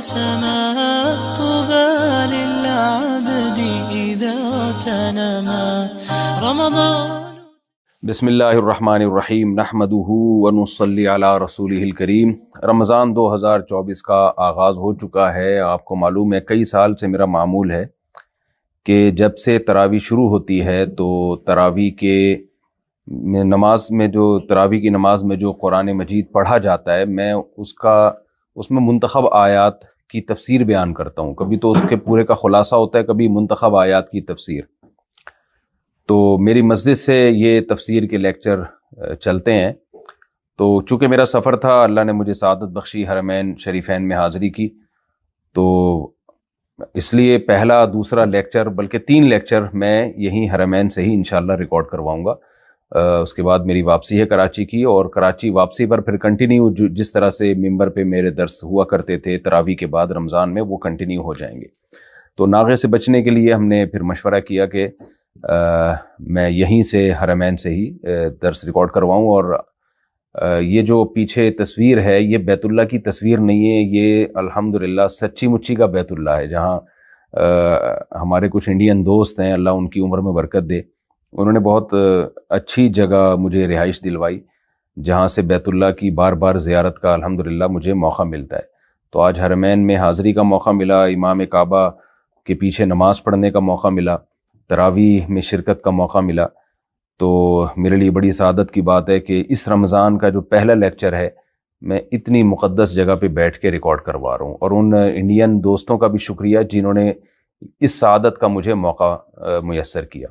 سما طوبى للعبد إذا تنما رمضان بسم अल्लाम नहमदूनसली रसूल करीम रमज़ान 2024 का आगाज़ हो चुका है आपको मालूम है कई साल से मेरा मामूल है कि जब से तरावी शुरू होती है तो तरावी के नमाज में जो तरावी की नमाज में जो कुरान मजीद पढ़ा जाता है मैं उसका उसमें मंतखब आयात की तफसीर बयान करता हूँ कभी तो उसके पूरे का खुलासा होता है कभी मंतखब आयात की तफसीर तो मेरी मस्जिद से ये तफसीर के लेक्चर चलते हैं तो चूँकि मेरा सफ़र था अल्लाह ने मुझे सदत बख्शी हरमैन शरीफैन में हाज़िरी की तो इसलिए पहला दूसरा लेक्चर बल्कि तीन लेक्चर मैं यहीं हरमैन से ही इन रिकॉर्ड करवाऊँगा उसके बाद मेरी वापसी है कराची की और कराची वापसी पर फिर कंटिन्यू जिस तरह से मेम्बर पे मेरे दर्स हुआ करते थे तरावी के बाद रमज़ान में वो कंटिन्यू हो जाएंगे तो नागे से बचने के लिए हमने फिर मशवरा किया कि मैं यहीं से हरमैन से ही दर्स रिकॉर्ड करवाऊँ और ये जो पीछे तस्वीर है ये बैतुल्ला की तस्वीर नहीं है ये अल्हम्दुलिल्लाह सच्ची मुच्ची का बैतुल्ला है जहाँ हमारे कुछ इंडियन दोस्त हैं अल्लाह उनकी उम्र में बरकत दे उन्होंने बहुत अच्छी जगह मुझे रिहाइश दिलवाई जहाँ से बैतुल्ला की बार बार ज़्यारत का अलहमदिल्ला मुझे मौका मिलता है तो आज हरमैन में हाज़री का मौका मिला इमाम काबा के पीछे नमाज़ पढ़ने का मौका मिला तरावी में शिरकत का मौका मिला तो मेरे लिए बड़ी सदत की बात है कि इस रमज़ान का जो पहला लेक्चर है मैं इतनी मुक़दस जगह पर बैठ के रिकॉर्ड करवा रहा हूँ और उन इंडियन दोस्तों का भी शुक्रिया जिन्होंने इस सदत का मुझे मौका मैसर किया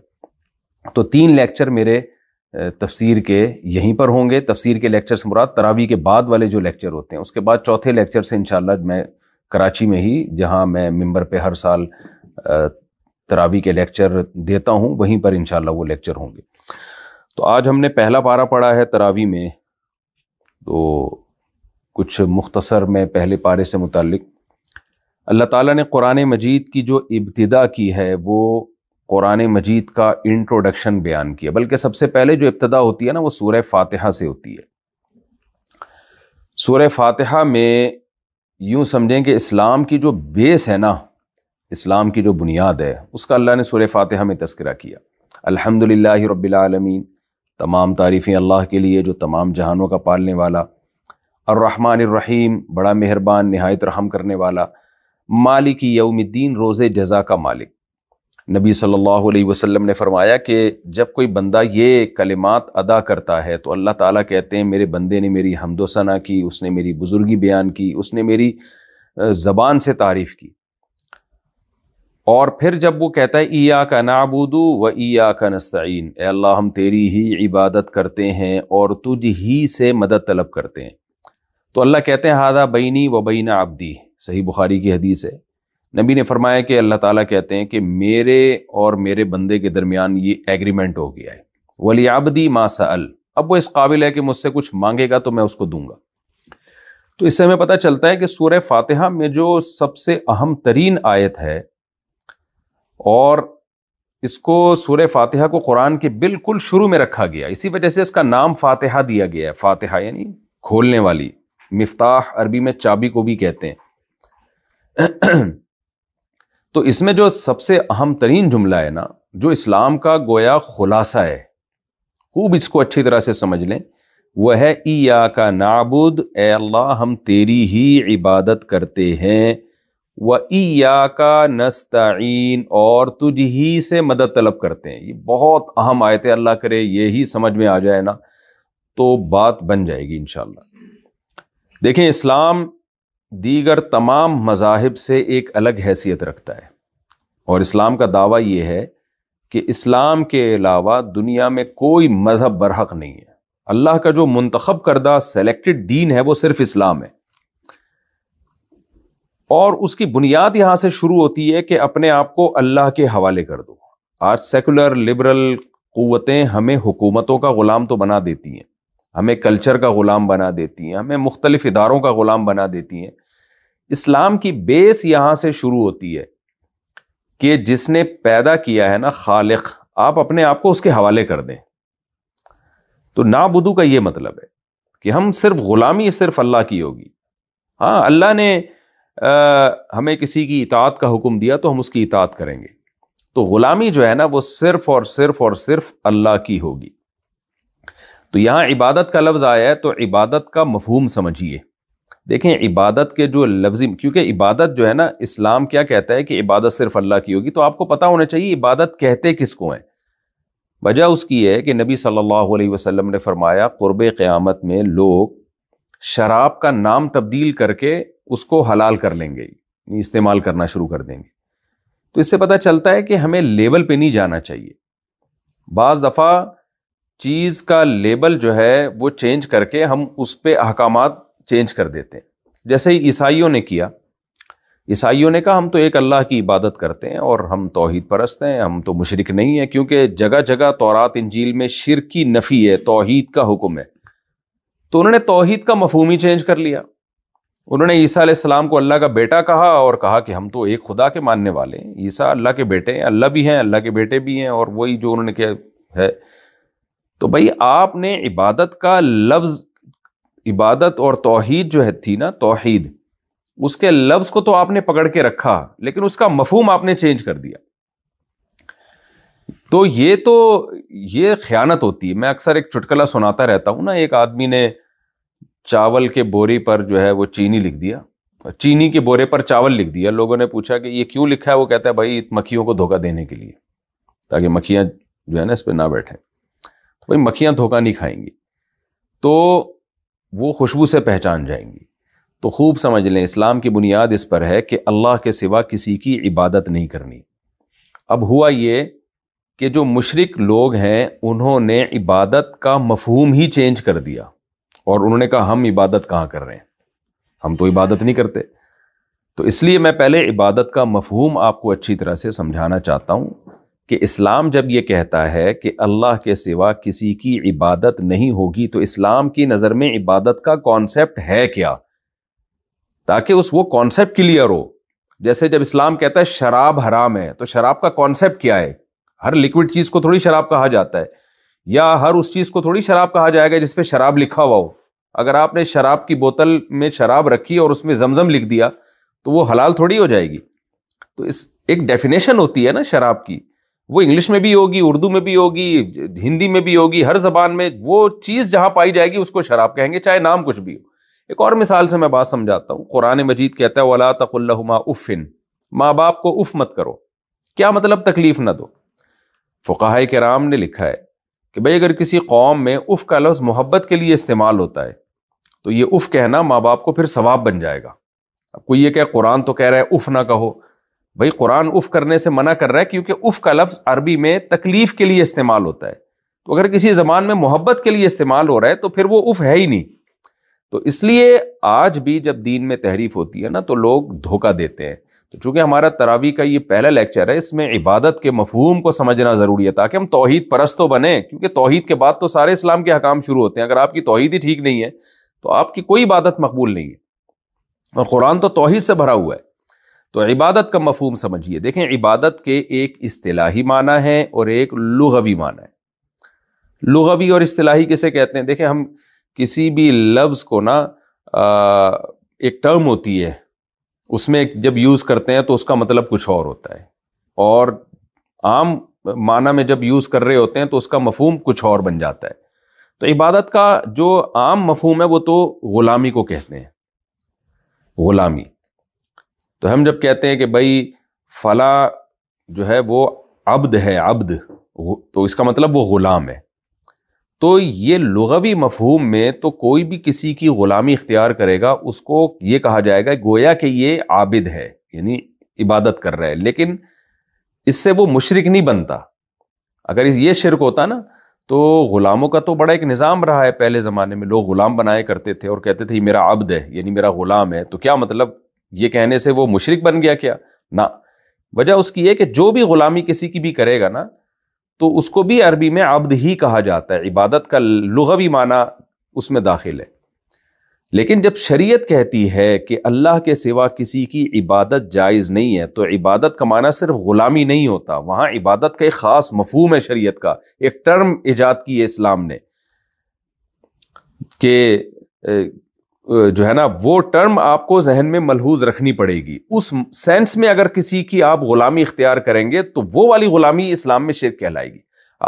तो तीन लेक्चर मेरे तफसीर के यहीं पर होंगे तफसीर के लेक्चर से मुराद तरावी के बाद वाले जो लेक्चर होते हैं उसके बाद चौथे लेक्चर से इंशाल्लाह मैं कराची में ही जहां मैं मेंबर पे हर साल तरावी के लेक्चर देता हूं वहीं पर इंशाल्लाह वो लेक्चर होंगे तो आज हमने पहला पारा पढ़ा है तरावी में तो कुछ मुख्तसर में पहले पारे से मुतल अल्लाह ताला ने कुरान मजीद की जो इब्तदा की है वो कुरान मजीद का इंट्रोडक्शन बयान किया बल्कि सबसे पहले जो इब्तदा होती है ना वो सूर्य फातिहा से होती है सूर्य फातिहा में यूँ समझें कि इस्लाम की जो बेस है ना इस्लाम की जो बुनियाद है उसका अल्लाह ने सूर्य फातिहा में तस्करा किया अल्हम्दुलिल्लाह रब्बिलालमीन तमाम तारीफ़ें अल्लाह के लिए जो तमाम जहानों का पालने वाला और रहमान रहीम बड़ा मेहरबान नहायत रहम करने वाला मालिक यौमद्दीन रोज़ जजा का मालिक नबी सल्लल्लाहु अलैहि वसल्लम ने फरमाया कि जब कोई बंदा ये कलिमात अदा करता है तो अल्लाह ताला कहते हैं मेरे बंदे ने मेरी हमदोसना की उसने मेरी बुज़ुर्गी बयान की उसने मेरी ज़बान से तारीफ़ की और फिर जब वो कहता है ईया का नाबूदू व ईया का नस्तीन अल्लाह हम तेरी ही इबादत करते हैं और तुझ ही से मदद तलब करते हैं तो अल्लाह कहते हैं हादा बैनी व बीना आबदी सही बुखारी की हदीस है नबी ने फरमाया कि अल्लाह ताला कहते हैं कि मेरे और मेरे बंदे के दरमियान ये एग्रीमेंट हो गया है वलियाबदी मासा अल अब वो इस काबिल है कि मुझसे कुछ मांगेगा तो मैं उसको दूंगा तो इससे हमें पता चलता है कि सूर्य फातिहा में जो सबसे अहम तरीन आयत है और इसको सूर्य फातिहा को कुरान के बिल्कुल शुरू में रखा गया इसी वजह से इसका नाम फातिहा दिया गया है फातिहा यानी खोलने वाली मिफ्ताह अरबी में चाबी को भी कहते हैं तो इसमें जो सबसे अहम तरीन जुमला है ना जो इस्लाम का गोया खुलासा है खूब इसको अच्छी तरह से समझ लें वह है ई या का नाबुद ए अल्लाह हम तेरी ही इबादत करते हैं व ईया का नस्तीन और तुझ ही से मदद तलब करते हैं ये बहुत अहम आयत अल्लाह करे ये ही समझ में आ जाए ना तो बात बन जाएगी इन देखें इस्लाम दीगर तमाम मजाहब से एक अलग हैसियत रखता है और इस्लाम का दावा यह है कि इस्लाम के अलावा दुनिया में कोई मज़हब बरहक नहीं है अल्लाह का जो मंतखब करदा सेलेक्टेड दीन है वह सिर्फ इस्लाम है और उसकी बुनियाद यहां से शुरू होती है कि अपने आप को अल्लाह के हवाले कर दो आज सेकुलर लिबरल क़वतें हमें हुकूमतों का ग़ुलाम तो बना देती हैं हमें कल्चर का ग़ुलाम बना देती हैं हमें मुख्तलिफ़ इदारों का ग़ुलाम बना देती हैं इस्लाम की बेस यहां से शुरू होती है कि जिसने पैदा किया है ना खालिक आप अपने आप को उसके हवाले कर दें तो ना नाबुदू का यह मतलब है कि हम सिर्फ गुलामी सिर्फ अल्लाह की होगी हाँ अल्लाह ने आ, हमें किसी की इतात का हुक्म दिया तो हम उसकी इतात करेंगे तो गुलामी जो है ना वो सिर्फ और सिर्फ और सिर्फ अल्लाह की होगी तो यहां इबादत का लफ्ज़ आया है तो इबादत का मफहूम समझिए देखें इबादत के जो लफ्जी क्योंकि इबादत जो है ना इस्लाम क्या कहता है कि इबादत सिर्फ अल्लाह की होगी तो आपको पता होना चाहिए इबादत कहते किस को है वजह उसकी है कि नबी सल्लल्लाहु अलैहि वसल्लम ने फरमाया क़ुरब क़्यामत में लोग शराब का नाम तब्दील करके उसको हलाल कर लेंगे इस्तेमाल करना शुरू कर देंगे तो इससे पता चलता है कि हमें लेबल पर नहीं जाना चाहिए बाज दफ़ा चीज़ का लेबल जो है वो चेंज करके हम उस पर अहकाम चेंज कर देते हैं जैसे ही ईसाइयों ने किया ईसाइयों ने कहा हम तो एक अल्लाह की इबादत करते हैं और हम तोहहीद परस्त हैं हम तो मुशरक नहीं है क्योंकि जगह जगह तोरात इंजील में शिर की नफ़ी है तोहहीद का हुक्म है तो उन्होंने तोहहीद का मफहमी चेंज कर लिया उन्होंने ईसा आलाम को अल्लाह का बेटा कहा और कहा कि हम तो एक खुदा के मानने वाले हैं ईसा अल्लाह के बेटे हैं अल्लाह भी हैं अल्लाह के बेटे भी हैं और वही जो उन्होंने किया है तो भाई आपने इबादत का लफ्ज़ इबादत और तोहद जो है थी ना तोहहीद उसके लफ्ज को तो आपने पकड़ के रखा लेकिन उसका मफहम आपने चेंज कर दिया तो ये तो ये ख्यानत होती है मैं अक्सर एक चुटकला सुनाता रहता हूँ ना एक आदमी ने चावल के बोरी पर जो है वो चीनी लिख दिया चीनी के बोरे पर चावल लिख दिया लोगों ने पूछा कि ये क्यों लिखा है वो कहता है भाई मक्खियों को धोखा देने के लिए ताकि मक्खियाँ जो है ना इस पर ना बैठें तो भाई मक्खियाँ धोखा नहीं खाएंगी तो वो खुशबू से पहचान जाएंगी तो खूब समझ लें इस्लाम की बुनियाद इस पर है कि अल्लाह के सिवा किसी की इबादत नहीं करनी अब हुआ ये कि जो मुशरक लोग हैं उन्होंने इबादत का मफहूम ही चेंज कर दिया और उन्होंने कहा हम इबादत कहाँ कर रहे हैं हम तो इबादत नहीं करते तो इसलिए मैं पहले इबादत का मफहूम आपको अच्छी तरह से समझाना चाहता हूँ कि इस्लाम जब ये कहता है कि अल्लाह के सिवा किसी की इबादत नहीं होगी तो इस्लाम की नज़र में इबादत का कॉन्सेप्ट है क्या ताकि उस वो कॉन्सेप्ट क्लियर हो जैसे जब इस्लाम कहता है शराब हराम है तो शराब का कॉन्सेप्ट क्या है हर लिक्विड चीज़ को थोड़ी शराब कहा जाता है या हर उस चीज़ को थोड़ी शराब कहा जाएगा जिसपे शराब लिखा हुआ हो अगर आपने शराब की बोतल में शराब रखी और उसमें जमजम लिख दिया तो वो हलाल थोड़ी हो जाएगी तो इस एक डेफिनेशन होती है ना शराब की वो इंग्लिश में भी होगी उर्दू में भी होगी हिंदी में भी होगी हर जबान में वो चीज़ जहाँ पाई जाएगी उसको शराब कहेंगे चाहे नाम कुछ भी हो एक और मिसाल से मैं बात समझाता हूँ कुरान मजीद कहता है वाला तकुल्लहुमा उफ़िन माँ बाप को उफ़ मत करो क्या मतलब तकलीफ़ न दो के राम ने लिखा है कि भाई अगर किसी कौम में उफ़ का लफ्ज़ मोहब्बत के लिए इस्तेमाल होता है तो ये उफ़ कहना माँ बाप को फिर सवाब बन जाएगा अब कोई ये कहे कुरान तो कह रहा है उफ़ ना कहो भाई कुरान उफ़ करने से मना कर रहा है क्योंकि उफ़ का लफ्ज़ अरबी में तकलीफ़ के लिए इस्तेमाल होता है तो अगर किसी ज़बान में मोहब्बत के लिए इस्तेमाल हो रहा है तो फिर वो उफ़ है ही नहीं तो इसलिए आज भी जब दीन में तहरीफ होती है ना तो लोग धोखा देते हैं तो चूँकि हमारा तरावी का ये पहला लेक्चर है इसमें इबादत के मफहूम को समझना ज़रूरी है ताकि हम तोहहीद परस्त तो बने क्योंकि तोहहीद के बाद तो सारे इस्लाम के हकाम शुरू होते हैं अगर आपकी तोहहीद ही ठीक नहीं है तो आपकी कोई इबादत मकबूल नहीं है और कुरान तो तोहहीद से भरा हुआ है तो इबादत का मफहम समझिए देखें इबादत के एक असलाही माना है और एक लुगवी माना है लुगवी और असलाही किसे कहते हैं देखें हम किसी भी लफ्ज़ को ना आ, एक टर्म होती है उसमें जब यूज़ करते हैं तो उसका मतलब कुछ और होता है और आम माना में जब यूज़ कर रहे होते हैं तो उसका मफहम कुछ और बन जाता है तो इबादत का जो आम मफहम है वो तो ग़ुलामी को कहते हैं ग़ुलामी तो हम जब कहते हैं कि भाई फला जो है वो अब्द है अब्द तो इसका मतलब वो ग़ुलाम है तो ये लगवी मफहूम में तो कोई भी किसी की ग़ुलामी इख्तियार करेगा उसको ये कहा जाएगा गोया कि ये आबिद है यानी इबादत कर रहा है लेकिन इससे वो मुशरक नहीं बनता अगर ये शिरक होता ना तो ग़ुलामों का तो बड़ा एक निज़ाम रहा है पहले ज़माने में लोग ग़ुलाम बनाए करते थे और कहते थे ये मेरा अब्द है यानी मेरा ग़ुलाम है तो क्या मतलब ये कहने से वो मुशरक बन गया क्या ना वजह उसकी है कि जो भी ग़ुलामी किसी की भी करेगा ना तो उसको भी अरबी में अब्द ही कहा जाता है इबादत का लुगवी माना उसमें दाखिल है लेकिन जब शरीयत कहती है कि अल्लाह के सिवा किसी की इबादत जायज़ नहीं है तो इबादत का माना सिर्फ ग़ुलामी नहीं होता वहाँ इबादत का एक ख़ास मफहम है शरीयत का एक टर्म ईजाद की है इस्लाम ने कि जो है ना वो टर्म आपको जहन में मलहूज रखनी पड़ेगी उस सेंस में अगर किसी की आप गुलामी इख्तियार करेंगे तो वो वाली गुलामी इस्लाम में शिरक कहलाएगी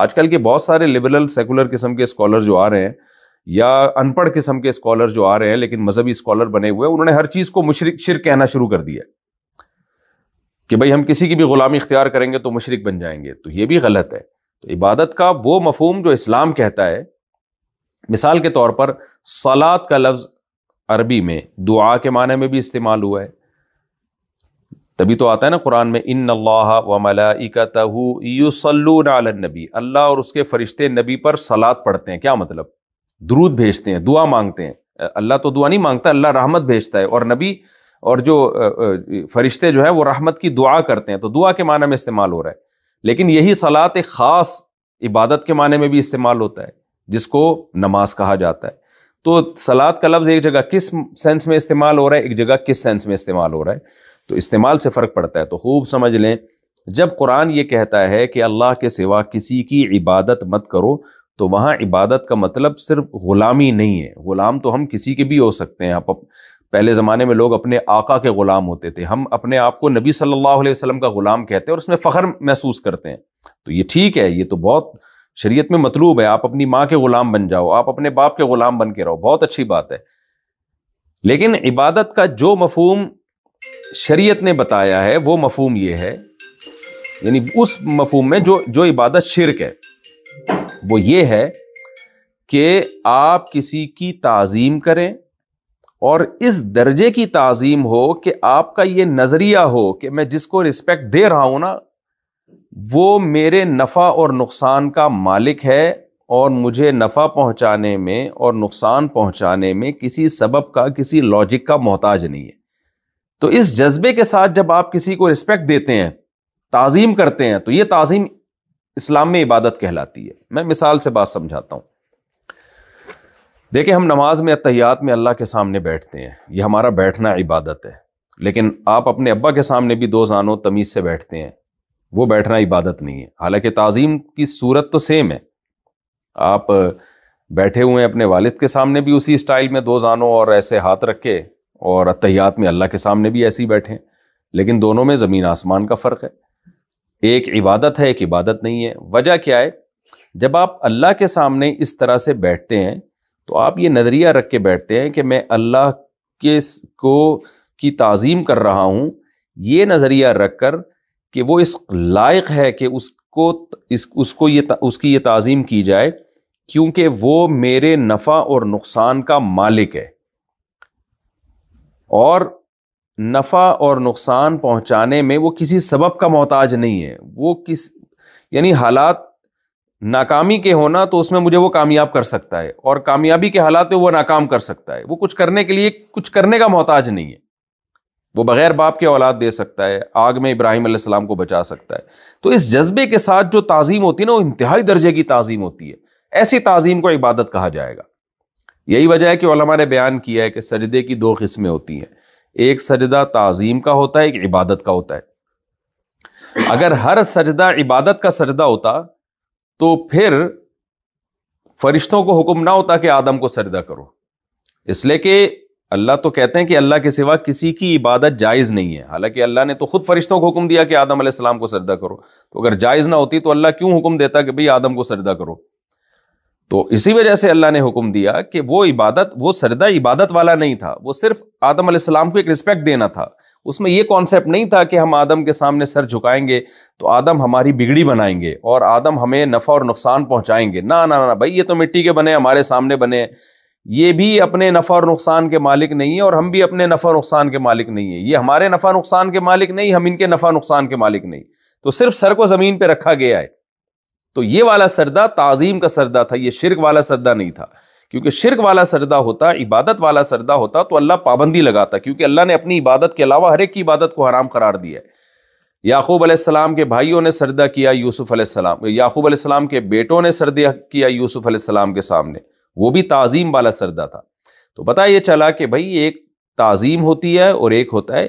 आजकल के बहुत सारे लिबरल सेकुलर किस्म के स्कॉलर जो आ रहे हैं या अनपढ़ किस्म के स्कॉलर जो आ रहे हैं लेकिन मजहबी स्कॉलर बने हुए उन्होंने हर चीज़ को मुशरक शिर कहना शुरू कर दिया कि भाई हम किसी की भी गुलामी इख्तियार करेंगे तो मुशरक बन जाएंगे तो ये भी गलत है तो इबादत का वो मफहम जो इस्लाम कहता है मिसाल के तौर पर सलाद का लफ्ज़ अरबी में दुआ के माने में भी इस्तेमाल हुआ है तभी तो आता है ना कुरान में इन अल्लाह व मलाइकतहूसल्लून नबी अल्लाह और उसके फरिश्ते नबी पर सलाद पढ़ते हैं क्या मतलब द्रूद भेजते हैं दुआ मांगते हैं अल्लाह तो दुआ नहीं मांगता अल्लाह रहमत भेजता है और नबी और जो फरिश्ते जो है वो रहमत की दुआ करते हैं तो दुआ के माने में इस्तेमाल हो रहा है लेकिन यही सलात एक ख़ास इबादत के माने में भी इस्तेमाल होता है जिसको नमाज कहा जाता है तो सलाद का लफ्ज़ एक जगह किस सेंस में इस्तेमाल हो रहा है एक जगह किस सेंस में इस्तेमाल हो रहा है तो इस्तेमाल से फ़र्क पड़ता है तो खूब समझ लें जब कुरान ये कहता है कि अल्लाह के सिवा किसी की इबादत मत करो तो वहाँ इबादत का मतलब सिर्फ ग़ुलामी नहीं है ग़ुलाम तो हम किसी के भी हो सकते हैं आप पहले ज़माने में लोग अपने आका के ग़ुलाम होते थे हम अपने आप को नबी सल्लल्लाहु अलैहि वसल्लम का ग़ुलाम कहते हैं और उसमें फ़ख्र महसूस करते हैं तो ये ठीक है ये तो बहुत शरीयत में मतलूब है आप अपनी माँ के ग़ुलाम बन जाओ आप अपने बाप के ग़ुलाम बन के रहो बहुत अच्छी बात है लेकिन इबादत का जो मफहम शरीयत ने बताया है वो मफहम ये है यानी उस मफहम में जो जो इबादत शिरक है वो ये है कि आप किसी की ताज़ीम करें और इस दर्जे की ताज़ीम हो कि आपका ये नज़रिया हो कि मैं जिसको रिस्पेक्ट दे रहा हूं ना वो मेरे नफ़ा और नुकसान का मालिक है और मुझे नफ़ा पहुंचाने में और नुकसान पहुंचाने में किसी सबब का किसी लॉजिक का मोहताज नहीं है तो इस जज्बे के साथ जब आप किसी को रिस्पेक्ट देते हैं ताज़ीम करते हैं तो ये ताज़ीम इस्लाम में इबादत कहलाती है मैं मिसाल से बात समझाता हूँ देखिए हम नमाज में अतहयात में अल्लाह के सामने बैठते हैं ये हमारा बैठना इबादत है लेकिन आप अपने अब्बा के सामने भी दो जानों तमीज़ से बैठते हैं वो बैठना इबादत नहीं है हालांकि तज़ीम की सूरत तो सेम है आप बैठे हुए हैं अपने वालिद के सामने भी उसी स्टाइल में दो जानों और ऐसे हाथ रखे और अतहयात में अल्लाह के सामने भी ऐसे ही बैठे हैं लेकिन दोनों में ज़मीन आसमान का फ़र्क है एक इबादत है एक इबादत नहीं है वजह क्या है जब आप अल्लाह के सामने इस तरह से बैठते हैं तो आप ये नज़रिया रख के बैठते हैं कि मैं अल्लाह के को की तज़ीम कर रहा हूँ ये नज़रिया रख कर कि वो इस लायक है कि उसको इस उसको ये उसकी ये तज़ीम की जाए क्योंकि वो मेरे नफ़ा और नुकसान का मालिक है और नफ़ा और नुकसान पहुंचाने में वो किसी सबब का मोहताज नहीं है वो किस यानी हालात नाकामी के होना तो उसमें मुझे वो कामयाब कर सकता है और कामयाबी के हालात में वो नाकाम कर सकता है वो कुछ करने के लिए कुछ करने का मोहताज नहीं है वो बग़ैर बाप के औलाद दे सकता है आग में इब्राहिम सलाम को बचा सकता है तो इस जज्बे के साथ जो ताज़ीम होती है ना वो इंतहाई दर्जे की ताज़ीम होती है ऐसी ताज़ीम को इबादत कहा जाएगा यही वजह है कि ने बयान किया है कि सजदे की दो किस्में होती हैं एक सजदा ताज़ीम का होता है एक इबादत का होता है अगर हर सजदा इबादत का सजदा होता तो फिर फरिश्तों को हुक्म ना होता कि आदम को सजदा करो इसलिए कि अल्लाह तो कहते हैं कि अल्लाह के सिवा किसी की इबादत जायज़ नहीं है हालांकि अल्लाह ने तो खुद फरिश्तों को हुक्म दिया कि आदम आसमाम को सरदा करो तो अगर जायज़ ना होती तो अल्लाह क्यों हुक्म देता कि भाई आदम को सरदा करो तो इसी वजह से अल्लाह ने हुक्म दिया कि वो इबादत वो सरदा इबादत वाला नहीं था वो सिर्फ आदम आसमाम को एक रिस्पेक्ट देना था उसमें यह कॉन्सेप्ट नहीं था कि हम आदम के सामने सर झुकाएंगे तो आदम हमारी बिगड़ी बनाएंगे और आदम हमें नफ़ा और नुकसान पहुंचाएंगे ना ना ना भाई ये तो मिट्टी के बने हमारे सामने बने ये भी अपने नफ़ा और नुकसान के मालिक नहीं है और हम भी अपने नफ़ा और नुकसान के मालिक नहीं है ये हमारे नफ़ा नुकसान के मालिक नहीं हम इनके नफ़ा नुकसान के मालिक नहीं तो सिर्फ सर को ज़मीन पर रखा गया है तो ये वाला सरदा ताज़ीम का सरदा था ये शिरक वाला सरदा नहीं था क्योंकि शिरक वाला सरदा होता इबादत वाला सरदा होता तो अल्लाह पाबंदी लगाता क्योंकि अल्लाह ने अपनी इबादत के अलावा हर एक की इबादत को हराम करार दिया है याकूब अलैहिस्सलाम के भाइयों ने सरदा किया यूसुफ अलैहिस्सलाम याकूब अलैहिस्सलाम के बेटों ने सरदा किया यूसुफ अलैहिस्सलाम के सामने वो भी ताज़ीम वाला सरदा था तो पता ये चला कि भाई एक ताज़ीम होती है और एक होता है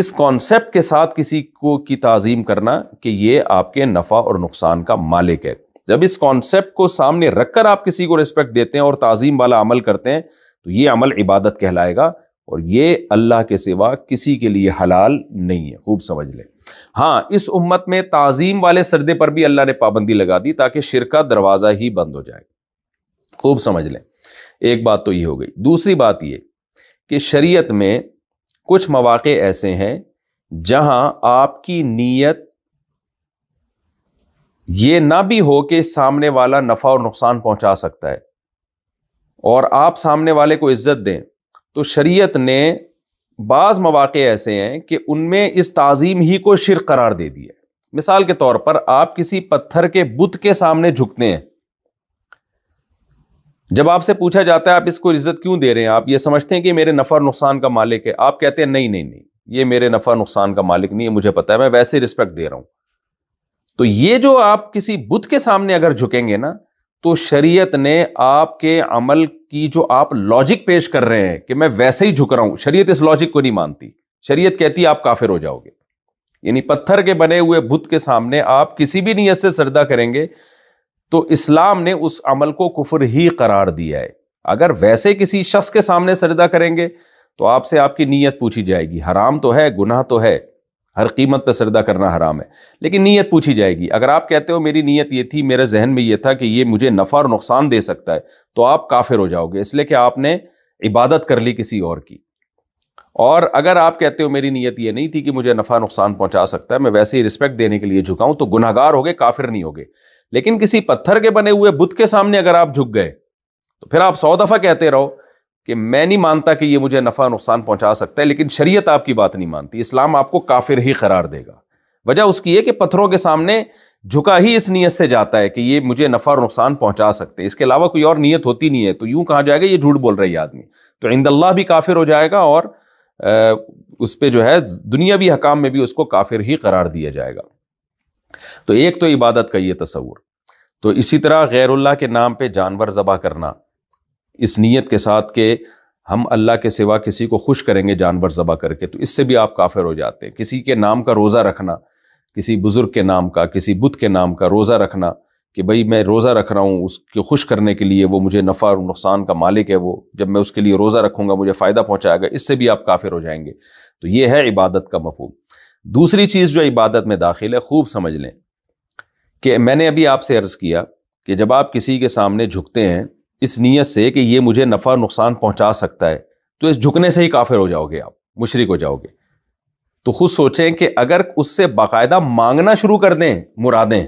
इस कॉन्सेप्ट के साथ किसी को की ताज़ीम करना कि यह आपके नफ़ा और नुकसान का मालिक है जब इस कॉन्सेप्ट को सामने रखकर आप किसी को रिस्पेक्ट देते हैं और ताज़ीम वाला अमल करते हैं तो ये अमल इबादत कहलाएगा और ये अल्लाह के सिवा किसी के लिए हलाल नहीं है खूब समझ ले हाँ इस उम्मत में ताज़ीम वाले सरदे पर भी अल्लाह ने पाबंदी लगा दी ताकि शिर का दरवाज़ा ही बंद हो जाए खूब समझ लें एक बात तो ये हो गई दूसरी बात ये कि शरीयत में कुछ मौाक़े ऐसे हैं जहां आपकी नीयत ये ना भी हो कि सामने वाला नफ़ा और नुकसान पहुंचा सकता है और आप सामने वाले को इज्जत दें तो शरीयत ने बाज़ मौाक़े ऐसे हैं कि उनमें इस ताज़ीम ही को शिर करार दे दिया मिसाल के तौर पर आप किसी पत्थर के बुत के सामने झुकते हैं जब आपसे पूछा जाता है आप इसको इज्जत क्यों दे रहे हैं आप ये समझते हैं कि मेरे नफ़ा नुकसान का मालिक है आप कहते हैं नहीं नहीं नहीं ये मेरे नफ़ा नुकसान का मालिक नहीं है मुझे पता है मैं वैसे रिस्पेक्ट दे रहा हूं तो ये जो आप किसी बुद्ध के सामने अगर झुकेंगे ना तो शरीयत ने आपके अमल की जो आप लॉजिक पेश कर रहे हैं कि मैं वैसे ही झुक रहा हूं शरीयत इस लॉजिक को नहीं मानती शरीयत कहती आप काफिर हो जाओगे यानी पत्थर के बने हुए बुद्ध के सामने आप किसी भी नीयत से सरदा करेंगे तो इस्लाम ने उस अमल को कुफर ही करार दिया है अगर वैसे किसी शख्स के सामने सजदा करेंगे तो आपसे आपकी नीयत पूछी जाएगी हराम तो है गुनाह तो है हर कीमत पर सजदा करना हराम है लेकिन नीयत पूछी जाएगी अगर आप कहते हो मेरी नीयत ये थी मेरे जहन में ये था कि ये मुझे नफ़ा और नुकसान दे सकता है तो आप काफिर हो जाओगे इसलिए कि आपने इबादत कर ली किसी और की और अगर आप कहते हो मेरी नीयत ये नहीं थी कि मुझे नफ़ा नुकसान पहुंचा सकता है मैं वैसे ही रिस्पेक्ट देने के लिए झुकाऊं तो गुनागार हो गए काफिर नहीं हो गए लेकिन किसी पत्थर के बने हुए बुद्ध के सामने अगर आप झुक गए तो फिर आप सौ दफा कहते रहो कि मैं नहीं मानता कि ये मुझे नफा नुकसान पहुंचा सकता है लेकिन शरीय आपकी बात नहीं मानती इस्लाम आपको काफिर ही करार देगा वजह उसकी है कि पत्थरों के सामने झुका ही इस नीयत से जाता है कि ये मुझे नफा और नुकसान पहुंचा सकते हैं इसके अलावा कोई और नीयत होती नहीं है तो यूं कहा जाएगा ये झूठ बोल रही है आदमी तो इंदल्ला भी काफिर हो जाएगा और उस पर जो है दुनियावी हकाम में भी उसको काफिर ही करार दिया जाएगा तो एक तो इबादत का ये तस्वूर तो इसी तरह गैरुल्ला के नाम पर जानवर ज़बा करना इस नीयत के साथ के हम अल्लाह के सिवा किसी को खुश करेंगे जानवर ज़बा करके तो इससे भी आप काफिर हो जाते हैं किसी के नाम का रोज़ा रखना किसी बुज़ुर्ग के नाम का किसी बुद्ध के नाम का रोज़ा रखना कि भाई मैं रोज़ा रख रहा हूँ उसके खुश करने के लिए वो मुझे नफ़ा और नुकसान का मालिक है वो जब मैं उसके लिए रोज़ा रखूँगा मुझे फ़ायदा पहुँचाएगा इससे भी आप काफिर हो जाएंगे तो ये है इबादत का मफहम दूसरी चीज़ जो इबादत में दाखिल है खूब समझ लें कि मैंने अभी आपसे अर्ज़ किया कि जब आप किसी के सामने झुकते हैं इस नीयत से कि ये मुझे नफ़ा नुकसान पहुंचा सकता है तो इस झुकने से ही काफिर हो जाओगे आप मुशरक हो जाओगे तो खुद सोचें कि अगर उससे बाकायदा मांगना शुरू कर दें मुरादें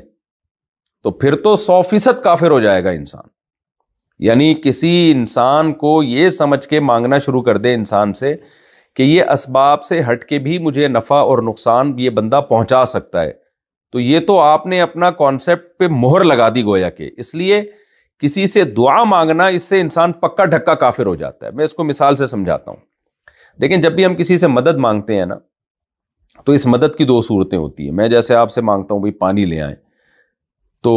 तो फिर तो सौ फीसद काफिर हो जाएगा इंसान यानी किसी इंसान को यह समझ के मांगना शुरू कर दे इंसान से कि ये इसबाब से हट के भी मुझे नफ़ा और नुकसान ये बंदा पहुंचा सकता है तो ये तो आपने अपना कॉन्सेप्ट पे मोहर लगा दी गोया के इसलिए किसी से दुआ मांगना इससे इंसान पक्का ढक्का काफिर हो जाता है मैं इसको मिसाल से समझाता हूं लेकिन जब भी हम किसी से मदद मांगते हैं ना तो इस मदद की दो सूरतें होती है मैं जैसे आपसे मांगता हूं भाई पानी ले आए तो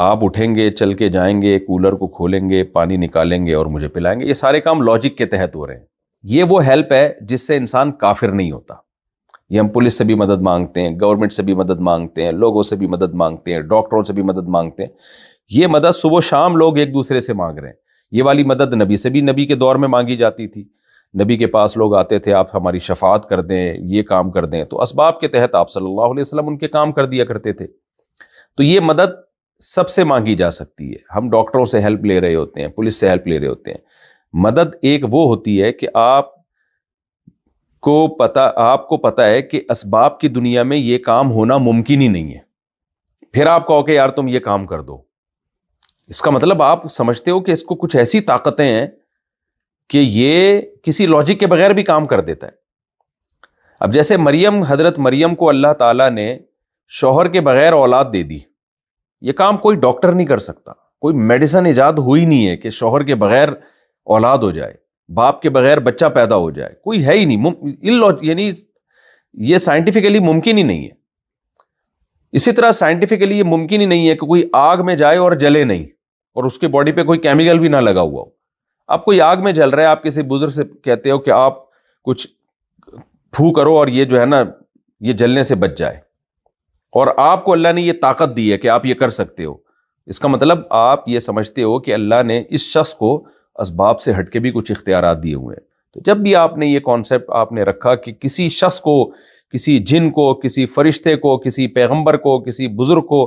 आप उठेंगे चल के जाएंगे कूलर को खोलेंगे पानी निकालेंगे और मुझे पिलाएंगे ये सारे काम लॉजिक के तहत हो रहे हैं ये वो हेल्प है जिससे इंसान काफिर नहीं होता ये हम पुलिस से भी मदद मांगते हैं गवर्नमेंट से भी मदद मांगते हैं लोगों से भी मदद मांगते हैं डॉक्टरों से भी मदद मांगते हैं ये मदद सुबह शाम लोग एक दूसरे से मांग रहे हैं ये वाली मदद नबी से भी नबी के दौर में मांगी जाती थी नबी के पास लोग आते थे आप हमारी शफात कर दें ये काम कर दें तो असबाब के तहत आप सल्लल्लाहु अलैहि वसल्लम उनके काम कर दिया करते थे तो ये मदद सबसे मांगी जा सकती है हम डॉक्टरों से हेल्प ले रहे होते हैं पुलिस से हेल्प ले रहे होते हैं मदद एक वो होती है कि आप को पता आपको पता है कि इसबाब की दुनिया में ये काम होना मुमकिन ही नहीं है फिर आप कहो कि यार तुम ये काम कर दो इसका मतलब आप समझते हो कि इसको कुछ ऐसी ताकतें हैं कि ये किसी लॉजिक के बगैर भी काम कर देता है अब जैसे मरियम हजरत मरियम को अल्लाह ताला ने शोहर के बगैर औलाद दे दी ये काम कोई डॉक्टर नहीं कर सकता कोई मेडिसन ईजाद हुई नहीं है कि शोहर के बगैर औलाद हो जाए बाप के बगैर बच्चा पैदा हो जाए कोई है ही नहीं इन यानी ये साइंटिफिकली मुमकिन ही नहीं है इसी तरह साइंटिफिकली ये मुमकिन ही नहीं है कि कोई आग में जाए और जले नहीं और उसके बॉडी पे कोई केमिकल भी ना लगा हुआ हो आप कोई आग में जल रहा है आप किसी बुजुर्ग से कहते हो कि आप कुछ फू करो और ये जो है ना ये जलने से बच जाए और आपको अल्लाह ने ये ताकत दी है कि आप ये कर सकते हो इसका मतलब आप ये समझते हो कि अल्लाह ने इस शख्स को इसबाब से हट के भी कुछ इख्तियार दिए हुए हैं तो जब भी आपने ये कॉन्सेप्ट आपने रखा कि किसी शख्स को किसी जिन को किसी फरिश्ते को किसी पैगम्बर को किसी बुज़ुर्ग को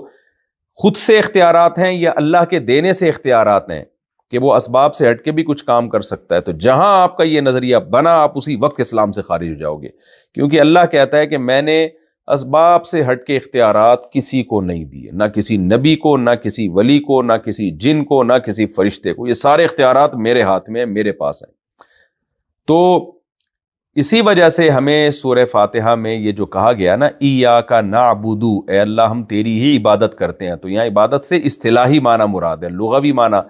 खुद से इख्तियार हैं या अल्लाह के देने से इख्तियार हैं कि वो इसबाब से हट के भी कुछ काम कर सकता है तो जहाँ आपका ये नज़रिया बना आप उसी वक्त इस्लाम से खारिज हो जाओगे क्योंकि अल्लाह कहता है कि मैंने इसबाब से हट के इख्तियार किसी को नहीं दिए ना किसी नबी को ना किसी वली को ना किसी जिन को ना किसी फरिश्ते को ये सारे इख्तियार मेरे हाथ में मेरे पास हैं तो इसी वजह से हमें सूर फातहा में ये जो कहा गया ना ईया का ना ए अल्लाह हम तेरी ही इबादत करते हैं तो यहाँ इबादत से इस्तिलाही माना मुराद है लुगावी माना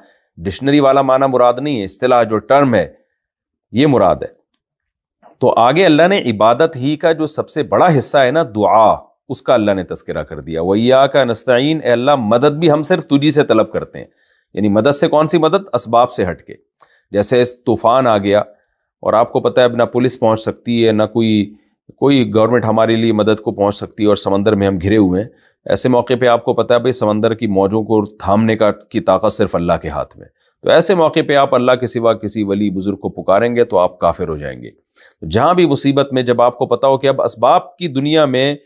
डिक्शनरी वाला माना मुराद नहीं है अतलाह जो टर्म है ये मुराद है तो आगे अल्लाह ने इबादत ही का जो सबसे बड़ा हिस्सा है ना दुआ उसका अल्लाह ने तस्करा कर दिया वैया का नस्तीन अल्लाह मदद भी हम सिर्फ तुझी से तलब करते हैं यानी मदद से कौन सी मदद इसबाब से हटके जैसे इस तूफ़ान आ गया और आपको पता है अब ना पुलिस पहुंच सकती है ना कोई कोई गवर्नमेंट हमारे लिए मदद को पहुंच सकती है और समंदर में हम घिरे हुए हैं ऐसे मौके पे आपको पता है भाई समंदर की मौजों को थामने का की ताकत सिर्फ अल्लाह के हाथ में तो ऐसे मौके पे आप अल्लाह के सिवा किसी वली बुजुर्ग को पुकारेंगे तो आप काफिर हो जाएंगे तो भी मुसीबत में जब आपको पता हो कि अब इसबाब की दुनिया में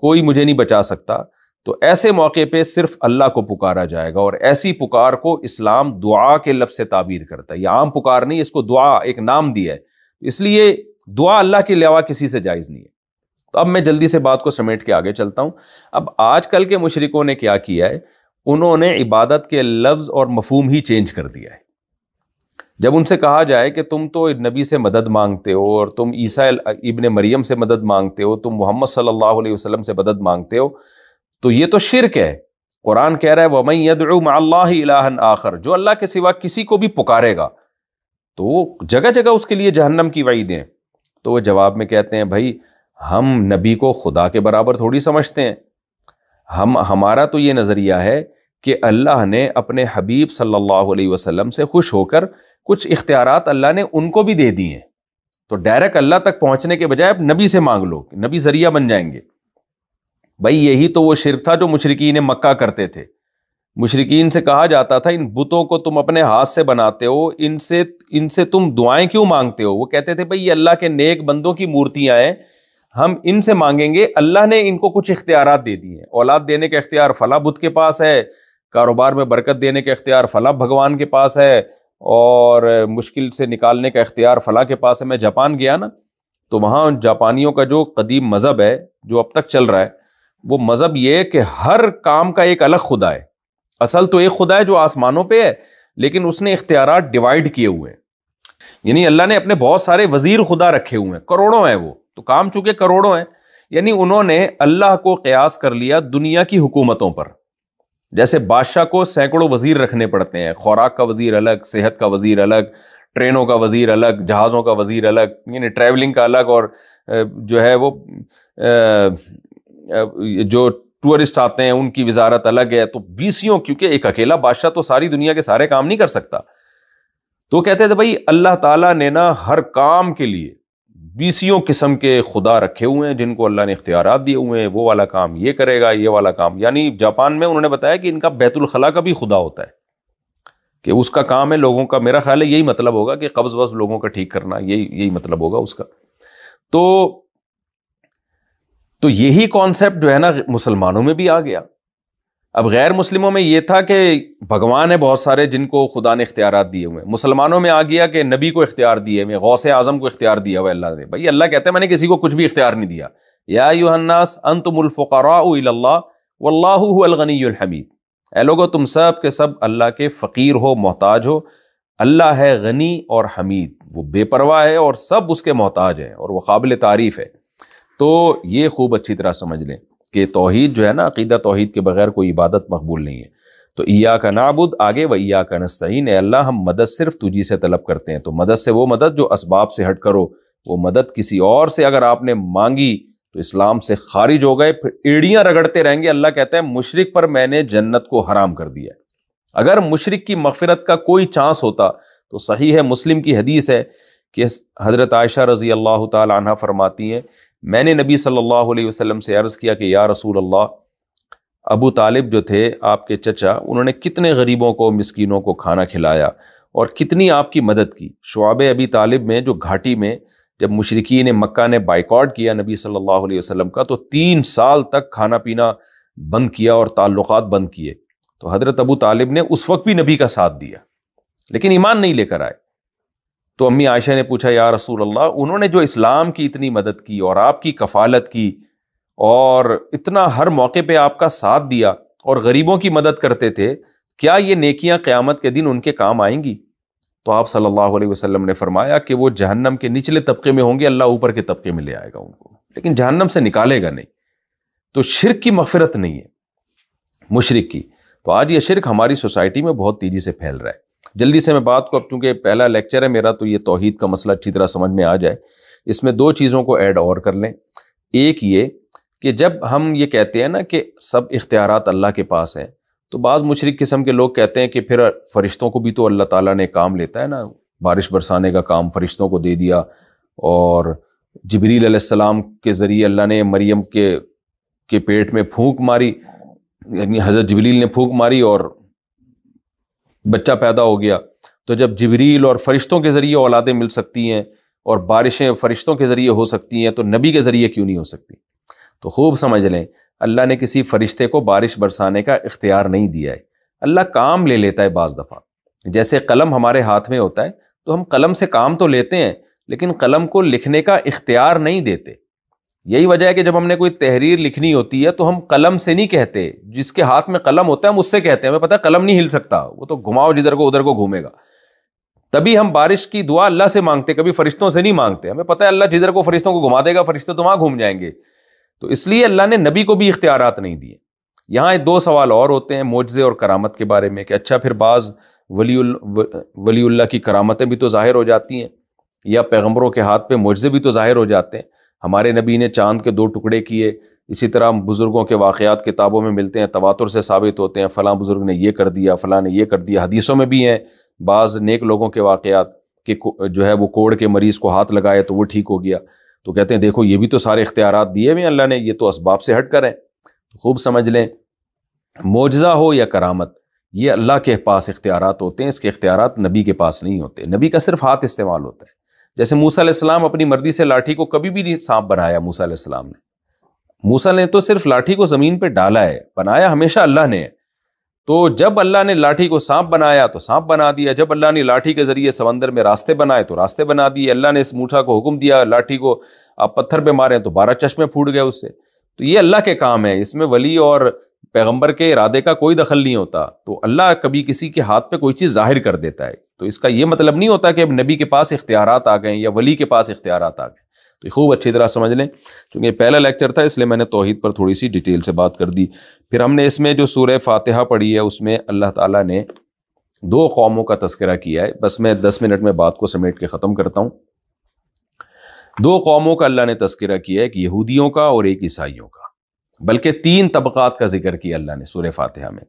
कोई मुझे नहीं बचा सकता तो ऐसे मौके पे सिर्फ अल्लाह को पुकारा जाएगा और ऐसी पुकार को इस्लाम दुआ के लफ्ज़ से ताबीर करता है ये आम पुकार नहीं इसको दुआ एक नाम दिया है इसलिए दुआ अल्लाह के अलावा किसी से जायज़ नहीं है तो अब मैं जल्दी से बात को समेट के आगे चलता हूँ अब आजकल के मुशरकों ने क्या किया है उन्होंने इबादत के लफ्ज़ और मफहम ही चेंज कर दिया है जब उनसे कहा जाए कि तुम तो नबी से मदद मांगते हो और तुम ईसा इबन मरियम से मदद मांगते हो तुम मोहम्मद सल्लल्लाहु वसलम से मदद मांगते हो तो ये तो शिरक है कुरान कह रहा है वमई यदन आखर जो अल्लाह के सिवा किसी को भी पुकारेगा तो जगह जगह उसके लिए जहन्नम की वही दें तो वह जवाब में कहते हैं भाई हम नबी को खुदा के बराबर थोड़ी समझते हैं हम हमारा तो ये नज़रिया है कि अल्लाह ने अपने हबीब सल्लल्लाहु अलैहि वसल्लम से खुश होकर कुछ इख्तियारात अल्लाह ने उनको भी दे दिए तो डायरेक्ट अल्लाह तक पहुंचने के बजाय अब नबी से मांग लो नबी जरिया बन जाएंगे भाई यही तो वो शिरक था जो मुशरकिन मक्का करते थे मुशरकिन से कहा जाता था इन बुतों को तुम अपने हाथ से बनाते हो इनसे इनसे तुम दुआएं क्यों मांगते हो वो कहते थे भाई ये अल्लाह के नेक बंदों की मूर्तियां हैं हम इनसे मांगेंगे अल्लाह ने इनको कुछ इख्तियार दे दिए औलाद देने का इख्तियार फला बुत के पास है कारोबार में बरकत देने का इख्तियार फला भगवान के पास है और मुश्किल से निकालने का इख्तियार फला के पास है मैं जापान गया ना तो वहाँ उन जापानियों का जो कदीम मज़हब है जो अब तक चल रहा है वो मज़हब ये कि हर काम का एक अलग खुदा है असल तो एक खुदा है जो आसमानों पर है लेकिन उसने इख्तियार डिवाइड किए हुए हैं यानी अल्लाह ने अपने बहुत सारे वज़ीर खुदा रखे हुए हैं करोड़ों हैं वो तो काम चूँकि करोड़ों हैं यानी उन्होंने अल्लाह को कयास कर लिया दुनिया की हुकूमतों पर जैसे बादशाह को सैकड़ों वजीर रखने पड़ते हैं खुराक का वजीर अलग सेहत का वजीर अलग ट्रेनों का वजीर अलग जहाज़ों का वजीर अलग यानी ट्रैवलिंग का अलग और जो है वो जो टूरिस्ट आते हैं उनकी वजारत अलग है तो बीसियों क्योंकि एक अकेला बादशाह तो सारी दुनिया के सारे काम नहीं कर सकता तो कहते थे भाई अल्लाह ताला ने ना हर काम के लिए बीसियों किस्म के खुदा रखे हुए हैं जिनको अल्लाह ने इख्तियार दिए हुए हैं वो वाला काम ये करेगा ये वाला काम यानी जापान में उन्होंने बताया कि इनका बैतुलखला का भी खुदा होता है कि उसका काम है लोगों का मेरा ख्याल है यही मतलब होगा कि कब्ज़ वब्ज़ लोगों का ठीक करना यही यही मतलब होगा उसका तो तो यही कॉन्सेप्ट जो है ना मुसलमानों में भी आ गया अब गैर मुस्लिमों में ये था कि भगवान है बहुत सारे जिनको खुदा ने इख्तियार दिए हुए हैं मुसलमानों में आ गया कि नबी को इख्तियार दिए हुए गौस आजम को इख्तियार दिया हुआ अल्लाह ने भाई अल्लाह कहते हैं मैंने किसी को कुछ भी इख्तियार नहीं दिया या यूहन्नास अंतमुल्फ़रा वल्लागनीहमीद ए लोगो तुम सब के सब अल्लाह के फ़कीर हो मोहताज हो अल्लाह है गनी और हमीद वो बेपरवाह है और सब उसके मोहताज हैं और वह काबिल तारीफ़ है तो ये खूब अच्छी तरह समझ लें कि तोहद जो है ना अकीदा तोहद के बगैर कोई इबादत मकबूल नहीं है तो ईया का नाबुद आगे व ईया का नस्तीन अल्लाह हम मदद सिर्फ तुझी से तलब करते हैं तो मदद से वो मदद जो इसबाब से हट करो वो मदद किसी और से अगर आपने मांगी तो इस्लाम से खारिज हो गए फिर एड़ियाँ रगड़ते रहेंगे अल्लाह कहता है मुशरक पर मैंने जन्नत को हराम कर दिया अगर मुशरक की मफफरत का कोई चांस होता तो सही है मुस्लिम की हदीस है कि हज़रत आयशा रज़ी अल्लाह तरमाती हैं मैंने नबी सल्लल्लाहु अलैहि वसल्लम से अर्ज़ किया कि या रसूल अल्लाह अबू तालिब जो थे आपके चचा उन्होंने कितने गरीबों को मिसकीनों को खाना खिलाया और कितनी आपकी मदद की शुआब अबी तालिब में जो घाटी में जब ने मक्का ने बाइकआउट किया नबी सल्लल्लाहु अलैहि वसल्लम का तो तीन साल तक खाना पीना बंद किया और ताल्लुक़ बंद किए तो हज़रत अबू तालिब ने उस वक्त भी नबी का साथ दिया लेकिन ईमान नहीं लेकर आए तो अम्मी आयशा ने पूछा यार रसूल अल्लाह उन्होंने जो इस्लाम की इतनी मदद की और आपकी कफालत की और इतना हर मौके पर आपका साथ दिया और गरीबों की मदद करते थे क्या ये नेकियाँ क़्यामत के दिन उनके काम आएंगी तो आप सल्लल्लाहु अलैहि वसल्लम ने फरमाया कि वो जहन्नम के निचले तबके में होंगे अल्लाह ऊपर के तबके में ले आएगा उनको लेकिन जहन्नम से निकालेगा नहीं तो शिरक की मफफरत नहीं है मुशरक की तो आज ये शिरक हमारी सोसाइटी में बहुत तेज़ी से फैल रहा है जल्दी से मैं बात को अब चूंकि पहला लेक्चर है मेरा तो ये तोहहीद का मसला अच्छी तरह समझ में आ जाए इसमें दो चीज़ों को ऐड और कर लें एक ये कि जब हम ये कहते हैं ना कि सब इख्तियार अल्लाह के पास हैं तो बाज़ मुशरक किस्म के लोग कहते हैं कि फिर फरिश्तों को भी तो अल्लाह ताला ने काम लेता है ना बारिश बरसाने का काम फरिश्तों को दे दिया और आसमाम के ज़रिए अल्लाह ने मरियम के के पेट में फूंक मारी यानी हज़रत जबरील ने फूंक मारी और बच्चा पैदा हो गया तो जब जबरील और फरिश्तों के ज़रिए औलादें मिल सकती हैं और बारिशें फरिश्तों के ज़रिए हो सकती हैं तो नबी के ज़रिए क्यों नहीं हो सकती तो खूब समझ लें अल्लाह ने किसी फरिश्ते को बारिश बरसाने का इख्तियार नहीं दिया है अल्लाह काम ले लेता है बाज़ दफ़ा जैसे कलम हमारे हाथ में होता है तो हम कलम से काम तो लेते हैं लेकिन कलम को लिखने का इख्तियार नहीं देते यही वजह है कि जब हमने कोई तहरीर लिखनी होती है तो हम कलम से नहीं कहते जिसके हाथ में कलम होता है हम उससे कहते हैं हमें पता है कलम नहीं हिल सकता वो तो घुमाओ जिधर को उधर को घूमेगा तभी हम बारिश की दुआ अल्लाह से मांगते कभी फरिश्तों से नहीं मांगते हमें पता है अल्लाह जिधर को फरिश्तों को घुमा देगा फरिश्ते तो वहाँ घूम जाएंगे तो इसलिए अल्लाह ने नबी को भी इख्तियार नहीं दिए यहाँ दो सवाल और होते हैं मोजे और करामत के बारे में कि अच्छा फिर बाज़ वली की करामतें भी तो ज़ाहिर हो जाती हैं या पैगम्बरों के हाथ पे मोजे भी तो ज़ाहिर हो जाते हैं हमारे नबी ने चांद के दो टुकड़े किए इसी तरह बुज़ुर्गों के वाक़ात किताबों में मिलते हैं तवातुर से साबित होते हैं फ़लाँ बुज़ुर्ग ने यह कर दिया फ़लाँ ने यह कर दिया हदीसों में भी हैं बाज़ नेक लोगों के वाक़ात कि जो है वो कोड़ के मरीज़ को हाथ लगाए तो वो ठीक हो गया तो कहते हैं देखो ये भी तो सारे इख्तियार दिए हुए अल्लाह ने ये तो इसबाब से हट करें तो खूब समझ लें मोजा हो या करामत ये अल्लाह के पास इख्तियार होते हैं इसके इख्तियार नबी के पास नहीं होते नबी का सिर्फ हाथ इस्तेमाल होता है जैसे मूसा सलाम अपनी मर्जी से लाठी को कभी भी नहीं सांप बनाया मूसा सलाम ने मूसा ने तो सिर्फ लाठी को ज़मीन पर डाला है बनाया हमेशा अल्लाह ने तो जब अल्लाह ने लाठी को सांप बनाया तो सांप बना दिया जब अल्लाह ने लाठी के ज़रिए समंदर में रास्ते बनाए तो रास्ते बना दिए अल्लाह ने इस मूठा को हुक्म दिया लाठी को आप पत्थर पर मारें तो बारह चश्मे फूट गए उससे तो ये अल्लाह के काम है इसमें वली और पैगंबर के इरादे का कोई दखल नहीं होता तो अल्लाह कभी किसी के हाथ पे कोई चीज़ जाहिर कर देता है तो इसका ये मतलब नहीं होता कि अब नबी के पास इख्तियार आ गए या वली के पास इख्तियार आ गए तो खूब अच्छी तरह समझ लें क्योंकि पहला लेक्चर था इसलिए मैंने तोहहीद पर थोड़ी सी डिटेल से बात कर दी फिर हमने इसमें जो सूर्य फातहा पढ़ी है उसमें अल्लाह ताला ने दो कौमों का तस्करा किया है बस मैं दस मिनट में बात को समेट के ख़त्म करता हूँ दो कौमों का अल्लाह ने तस्करा किया है एक यहूदियों का और एक ईसाइयों का बल्कि तीन तबक़ात का जिक्र किया अल्लाह ने सूर फातहा में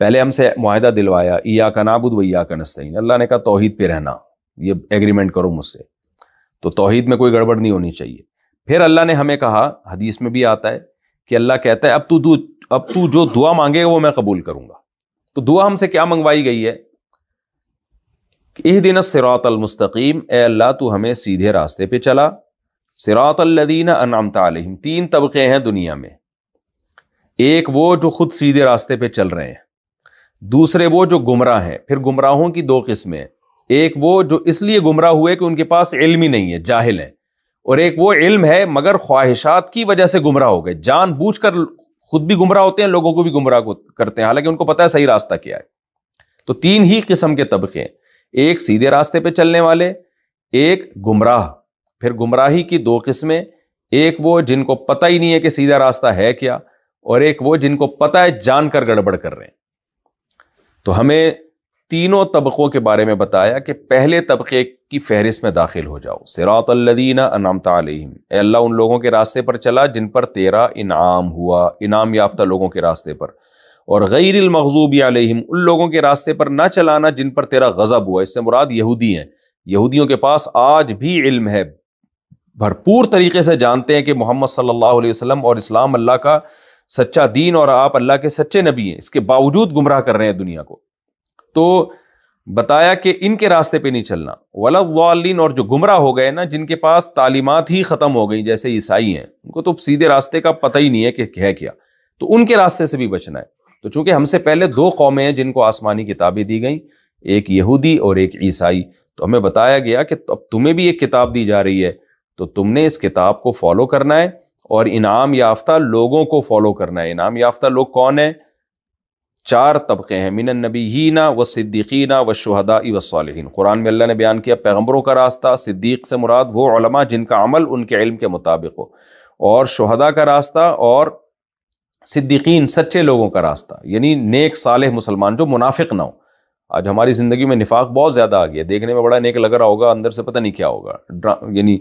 पहले हमसे माहदा दिलवाया ईया का नाबुद व का नस्तीन अल्लाह ने कहा तोहहीद पे रहना ये एग्रीमेंट करो मुझसे तो तोहहीद में कोई गड़बड़ नहीं होनी चाहिए फिर अल्लाह ने हमें कहा हदीस में भी आता है कि अल्लाह कहता है अब तू दू अब तू जो दुआ मांगेगा वो मैं कबूल करूंगा तो दुआ हमसे क्या मंगवाई गई है इह दिन सिरातलमस्तकीम ए अल्लाह तू हमें सीधे रास्ते पे चला सिरातल्लिन अनामता तीन तबके हैं दुनिया में एक वो जो खुद सीधे रास्ते पे चल रहे हैं दूसरे वो जो गुमराह हैं फिर गुमराहों की दो किस्में एक वो जो इसलिए गुमराह हुए कि उनके पास इल्म ही नहीं है जाहिल है और एक वो इल्म है मगर ख्वाहिशात की वजह से गुमराह हो गए जान बूझ कर खुद भी गुमराह होते हैं लोगों को भी गुमराह करते हैं हालांकि उनको पता है सही रास्ता क्या है तो तीन ही किस्म के तबके हैं एक सीधे रास्ते पे चलने वाले एक गुमराह फिर गुमराही की दो किस्में एक वो जिनको पता ही नहीं है कि सीधा रास्ता है क्या और एक वो जिनको पता है जानकर गड़बड़ कर रहे हैं तो हमें तीनों तबकों के बारे में बताया कि पहले तबके की फहरिस्त में दाखिल हो जाओ सिरातल्लदीना अनाम उन लोगों के रास्ते पर चला जिन पर तेरा इनाम हुआ इनाम याफ्ता लोगों के रास्ते पर और गैर मखजूब आलिम उन लोगों के रास्ते पर ना चलाना जिन पर तेरा गज़ब हुआ इससे मुराद यहूदी हैं यहूदियों के पास आज भी इल्म है भरपूर तरीके से जानते हैं कि मोहम्मद सल्लल्लाहु अलैहि और इस्लाम अल्लाह का सच्चा दीन और आप अल्लाह के सच्चे नबी हैं इसके बावजूद गुमराह कर रहे हैं दुनिया को तो बताया कि इनके रास्ते पे नहीं चलना वलालिन और जो गुमराह हो गए ना जिनके पास तालीमत ही ख़त्म हो गई जैसे ईसाई हैं उनको तो सीधे रास्ते का पता ही नहीं है कि है क्या तो उनके रास्ते से भी बचना है तो चूंकि हमसे पहले दो कौमें हैं जिनको आसमानी किताबें दी गई एक यहूदी और एक ईसाई तो हमें बताया गया कि अब तुम्हें भी एक किताब दी जा रही है तो तुमने इस किताब को फॉलो करना है और इनाम याफ्ता लोगों को फॉलो करना है इनाम याफ्ता लोग कौन है चार तबके हैं मिन नबीना व सिद्दीकीना व शहदा व सालहीन कुरान में अल्लाह ने बयान किया पैगम्बरों का रास्ता सिद्दीक से मुराद वो अलमा जिनका अमल उनके इल्म के मुताबिक हो और शहदा का रास्ता और सिद्दीकीन सच्चे लोगों का रास्ता यानी नेक साले मुसलमान जो मुनाफिक ना हो आज हमारी ज़िंदगी में निफाक बहुत ज़्यादा आ गया देखने में बड़ा नेक लग रहा होगा अंदर से पता नहीं क्या होगा यानी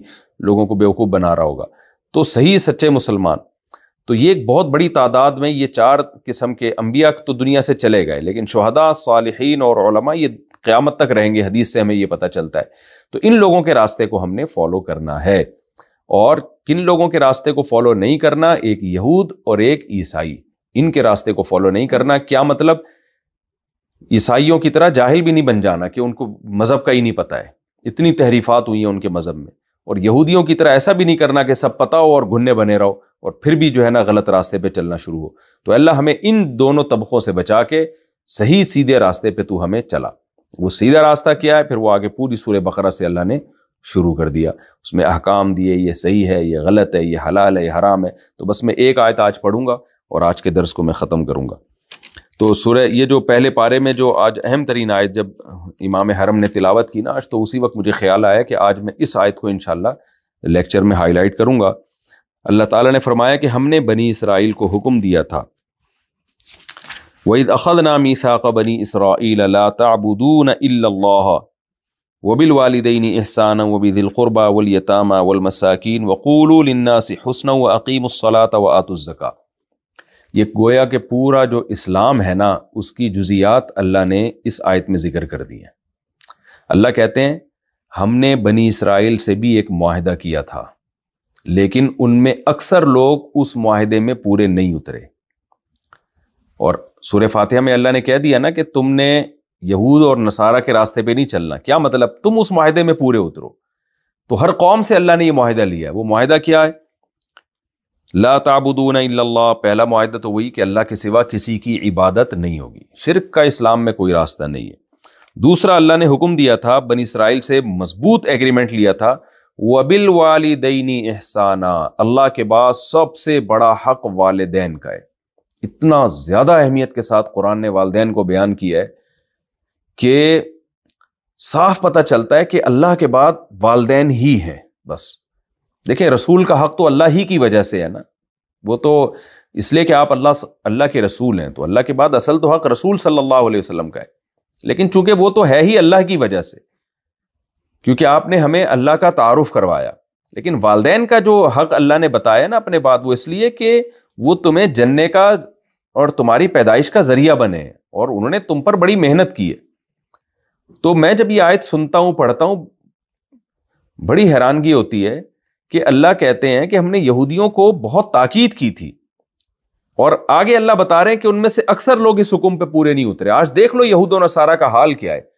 लोगों को बेवकूफ़ बना रहा होगा तो सही सच्चे मुसलमान तो ये एक बहुत बड़ी तादाद में ये चार किस्म के अम्बिया तो दुनिया से चले गए लेकिन शहदा सालहीन और ये क़्यामत तक रहेंगे हदीस से हमें ये पता चलता है तो इन लोगों के रास्ते को हमने फॉलो करना है और किन लोगों के रास्ते को फॉलो नहीं करना एक यहूद और एक ईसाई इनके रास्ते को फॉलो नहीं करना क्या मतलब ईसाइयों की तरह जाहिल भी नहीं बन जाना कि उनको मज़हब का ही नहीं पता है इतनी तहरीफात हुई हैं उनके मज़हब में और यहूदियों की तरह ऐसा भी नहीं करना कि सब पता हो और घुन्ने बने रहो और फिर भी जो है ना गलत रास्ते पे चलना शुरू हो तो अल्लाह हमें इन दोनों तबकों से बचा के सही सीधे रास्ते पे तू हमें चला वो सीधा रास्ता क्या है फिर वो आगे पूरी सूर बकरा से अल्लाह ने शुरू कर दिया उसमें अहकाम दिए ये सही है ये गलत है ये हलाल है ये हराम है तो बस मैं एक आयत आज पढ़ूंगा और आज के दर्स को मैं ख़त्म करूँगा तो सूर्य ये जो पहले पारे में जो आज अहम तरीन आयत जब इमाम हरम ने तिलावत की ना आज तो उसी वक्त मुझे ख्याल आया कि आज मैं इस आयत को इन लेक्चर में हाईलाइट करूँगा अल्लाह ताला ने फरमाया कि हमने बनी इसराइल को हुक्म दिया था वईद अखद नामी साक़ बनी इसराइला ताबुदून वबिल वालदेन एहसान वबिलक़ुरबा वलयतामा वलमसाकिन वक़ूलन्ना से हसन व अकीमसलात व आतुज़क़ा ये गोया के पूरा जो इस्लाम है ना उसकी जुजियात अल्लाह ने इस आयत में ज़िक्र कर दी है अल्लाह कहते हैं हमने बनी इसराइल से भी एक माहदा किया था लेकिन उनमें अक्सर लोग उस माहदे में पूरे नहीं उतरे और सूर्य फातिहा में अल्लाह ने कह दिया ना कि तुमने यहूद और नसारा के रास्ते पे नहीं चलना क्या मतलब तुम उस माहदे में पूरे उतरो तो हर कौम से अल्लाह ने यह माहिदा लिया है वो माहिदा क्या है ला ताबुदून पहला माहा तो वही कि अल्लाह के सिवा किसी की इबादत नहीं होगी शिरक का इस्लाम में कोई रास्ता नहीं है दूसरा अल्लाह ने हुक्म दिया था बन इसराइल से मजबूत एग्रीमेंट लिया था वबिल वालदनी एहसाना अल्लाह के बाद सबसे बड़ा हक वालदेन का है इतना ज़्यादा अहमियत के साथ कुरान ने वालदेन को बयान किया है कि साफ पता चलता है कि अल्लाह के बाद वालदेन ही हैं बस देखिए रसूल का हक़ तो अल्लाह ही की वजह से है ना वो तो इसलिए कि आप अल्लाह अल्लाह के रसूल हैं तो अल्लाह के बाद असल तो हक़ रसूल सल्लल्लाहु अलैहि वसल्लम का है लेकिन चूंकि वो तो है ही अल्लाह की वजह से क्योंकि आपने हमें अल्लाह का तारुफ करवाया लेकिन वालदेन का जो हक़ अल्लाह ने बताया ना अपने बाद वो इसलिए कि वो तुम्हें जन्ने का और तुम्हारी पैदाइश का ज़रिया बने और उन्होंने तुम पर बड़ी मेहनत की है तो मैं जब ये आयत सुनता हूँ पढ़ता हूँ बड़ी हैरानगी होती है कि अल्लाह कहते हैं कि हमने यहूदियों को बहुत ताकीद की थी और आगे अल्लाह बता रहे हैं कि उनमें से अक्सर लोग इस हुक्म पे पूरे नहीं उतरे आज देख लो यहूद नसारा का हाल क्या है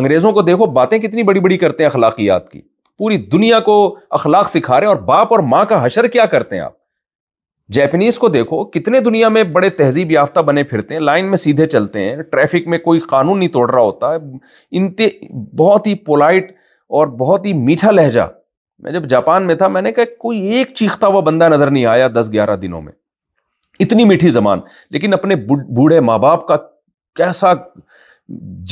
अंग्रेजों को देखो बातें कितनी बड़ी बड़ी करते हैं अखलाकियात की पूरी दुनिया को अखलाक सिखा रहे हैं और बाप और माँ का हशर क्या करते हैं आप जैपनीज को देखो कितने दुनिया में बड़े तहजीब याफ्ता बने फिरते हैं लाइन में सीधे चलते हैं ट्रैफिक में कोई कानून नहीं तोड़ रहा होता इनते बहुत ही पोलाइट और बहुत ही मीठा लहजा मैं जब जापान में था मैंने कहा कोई एक चीखता हुआ बंदा नजर नहीं आया दस ग्यारह दिनों में इतनी मीठी जबान लेकिन अपने बूढ़े माँ बाप का कैसा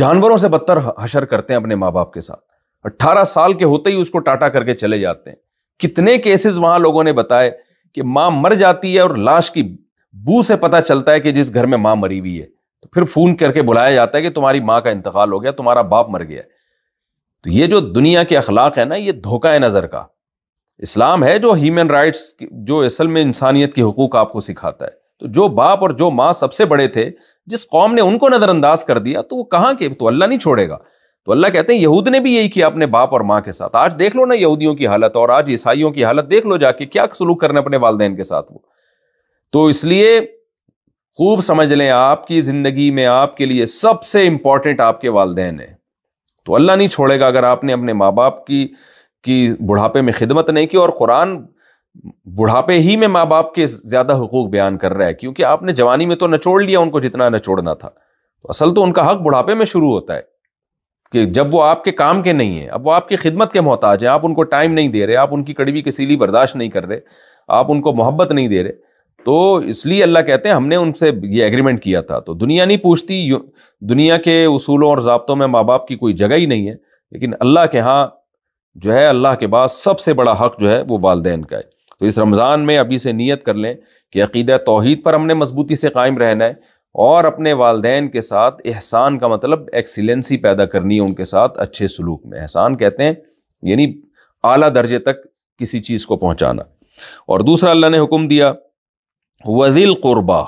जानवरों से बदतर हशर करते हैं अपने माँ बाप के साथ अट्ठारह साल के होते ही उसको टाटा करके चले जाते हैं कितने केसेस वहां लोगों ने बताए कि माँ मर जाती है और लाश की बू से पता चलता है कि जिस घर में माँ मरी हुई है तो फिर फोन करके बुलाया जाता है कि तुम्हारी माँ का इंतकाल हो गया तुम्हारा बाप मर गया तो ये जो दुनिया के अखलाक है ना ये धोखा है नज़र का इस्लाम है जो ह्यूमन राइट्स जो असल में इंसानियत के हकूक आपको सिखाता है तो जो बाप और जो माँ सबसे बड़े थे जिस कौम ने उनको नज़रअंदाज कर दिया तो वो कहाँ के तो अल्लाह नहीं छोड़ेगा तो अल्लाह कहते हैं यहूद ने भी यही किया अपने बाप और माँ के साथ आज देख लो ना यहूदियों की हालत और आज ईसाइयों की हालत देख लो जाके क्या सलूक कर रहे हैं अपने वालदेन के साथ वो तो इसलिए खूब समझ लें आपकी ज़िंदगी में आपके लिए सबसे इंपॉर्टेंट आपके वालदेन है तो अल्लाह नहीं छोड़ेगा अगर आपने अपने माँ बाप की की बुढ़ापे में खिदमत नहीं की और कुरान बुढ़ापे ही में माँ बाप के ज़्यादा हकूक़ बयान कर रहा है क्योंकि आपने जवानी में तो नचोड़ लिया उनको जितना नचोड़ना था तो असल तो उनका हक बुढ़ापे में शुरू होता है कि जब वो आपके काम के नहीं है अब वो आपकी खिदमत के मोहताज हैं आप उनको टाइम नहीं दे रहे आप उनकी कड़वी किसी सीली बर्दाश्त नहीं कर रहे आप उनको मोहब्बत नहीं दे रहे तो इसलिए अल्लाह कहते हैं हमने उनसे ये एग्रीमेंट किया था तो दुनिया नहीं पूछती दुनिया के उसूलों और जबतों में माँ बाप की कोई जगह ही नहीं है लेकिन अल्लाह के यहाँ जो है अल्लाह के बाद सबसे बड़ा हक जो है वो वालदेन का है तो इस रमज़ान में अभी से नीयत कर लें कि अकीद तोहद पर हमने मजबूती से कायम रहना है और अपने वालदे के साथ एहसान का मतलब एक्सीलेंसी पैदा करनी है उनके साथ अच्छे सलूक में एहसान कहते हैं यानी अली दर्जे तक किसी चीज़ को पहुँचाना और दूसरा अल्लाह ने हुक्म दिया वजील क़ुरबा